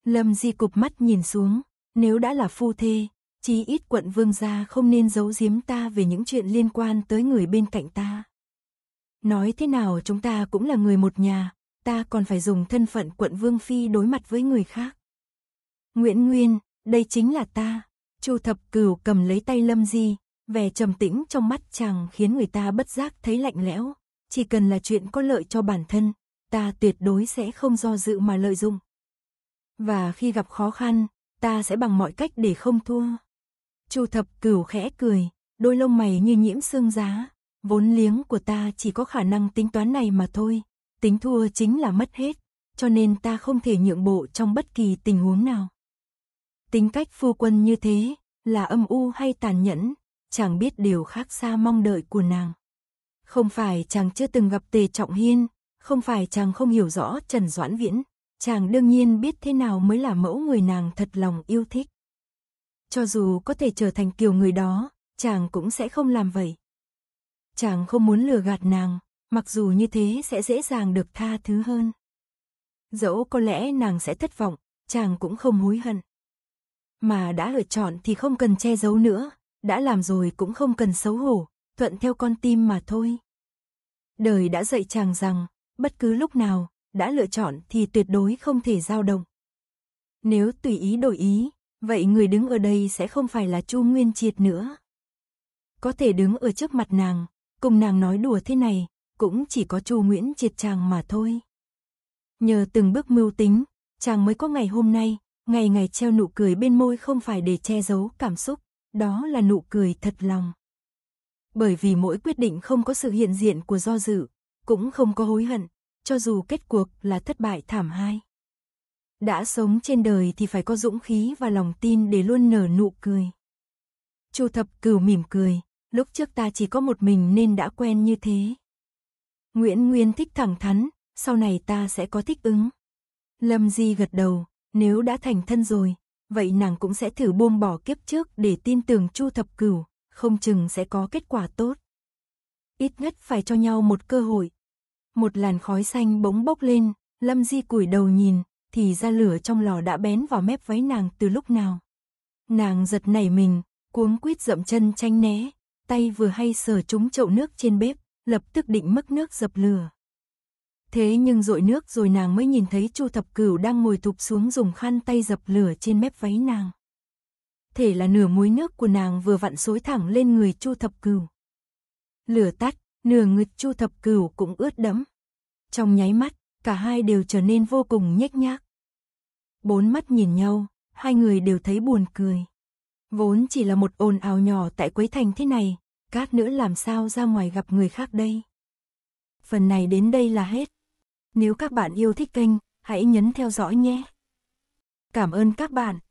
Lâm Di cụp mắt nhìn xuống, nếu đã là phu thê, chí ít quận vương gia không nên giấu giếm ta về những chuyện liên quan tới người bên cạnh ta. Nói thế nào chúng ta cũng là người một nhà, ta còn phải dùng thân phận quận Vương Phi đối mặt với người khác. Nguyễn Nguyên, đây chính là ta. Chu thập cửu cầm lấy tay Lâm Di, vẻ trầm tĩnh trong mắt chàng khiến người ta bất giác thấy lạnh lẽo. Chỉ cần là chuyện có lợi cho bản thân, ta tuyệt đối sẽ không do dự mà lợi dụng. Và khi gặp khó khăn, ta sẽ bằng mọi cách để không thua. Chu thập cửu khẽ cười, đôi lông mày như nhiễm xương giá. Vốn liếng của ta chỉ có khả năng tính toán này mà thôi, tính thua chính là mất hết, cho nên ta không thể nhượng bộ trong bất kỳ tình huống nào. Tính cách phu quân như thế, là âm u hay tàn nhẫn, chàng biết điều khác xa mong đợi của nàng. Không phải chàng chưa từng gặp Tề Trọng Hiên, không phải chàng không hiểu rõ Trần Doãn Viễn, chàng đương nhiên biết thế nào mới là mẫu người nàng thật lòng yêu thích. Cho dù có thể trở thành kiểu người đó, chàng cũng sẽ không làm vậy. Chàng không muốn lừa gạt nàng, Mặc dù như thế sẽ dễ dàng được tha thứ hơn. Dẫu có lẽ nàng sẽ thất vọng, chàng cũng không hối hận. Mà đã lựa chọn thì không cần che giấu nữa, đã làm rồi cũng không cần xấu hổ, thuận theo con tim mà thôi. Đời đã dạy chàng rằng, bất cứ lúc nào, đã lựa chọn thì tuyệt đối không thể dao động. Nếu tùy ý đổi ý, vậy người đứng ở đây sẽ không phải là Chu Nguyên Triệt nữa. Có thể đứng ở trước mặt nàng, cùng nàng nói đùa thế này, cũng chỉ có Chu Nguyễn Triệt chàng mà thôi. Nhờ từng bước mưu tính, chàng mới có ngày hôm nay, ngày ngày treo nụ cười bên môi không phải để che giấu cảm xúc, đó là nụ cười thật lòng. Bởi vì mỗi quyết định không có sự hiện diện của do dự, cũng không có hối hận, cho dù kết cuộc là thất bại thảm hai Đã sống trên đời thì phải có dũng khí và lòng tin để luôn nở nụ cười. Chu Thập Cửu mỉm cười, lúc trước ta chỉ có một mình nên đã quen như thế. Nguyễn Nguyên thích thẳng thắn, sau này ta sẽ có thích ứng. Lâm Di gật đầu, nếu đã thành thân rồi, vậy nàng cũng sẽ thử buông bỏ kiếp trước để tin tưởng Chu Thập Cửu, không chừng sẽ có kết quả tốt. Ít nhất phải cho nhau một cơ hội. Một làn khói xanh bỗng bốc lên, Lâm Di cúi đầu nhìn, thì ra lửa trong lò đã bén vào mép váy nàng từ lúc nào. Nàng giật nảy mình, cuống quýt dậm chân tranh né, tay vừa hay sờ trúng chậu nước trên bếp lập tức định mất nước dập lửa. Thế nhưng dội nước rồi nàng mới nhìn thấy Chu Thập Cửu đang ngồi thụp xuống dùng khăn tay dập lửa trên mép váy nàng. Thể là nửa muối nước của nàng vừa vặn xối thẳng lên người Chu Thập Cửu. Lửa tắt, nửa ngực Chu Thập Cửu cũng ướt đẫm. Trong nháy mắt, cả hai đều trở nên vô cùng nhếch nhác. Bốn mắt nhìn nhau, hai người đều thấy buồn cười. Vốn chỉ là một ồn ào nhỏ tại quấy thành thế này, Cát nữa làm sao ra ngoài gặp người khác đây? Phần này đến đây là hết. Nếu các bạn yêu thích kênh, hãy nhấn theo dõi nhé. Cảm ơn các bạn.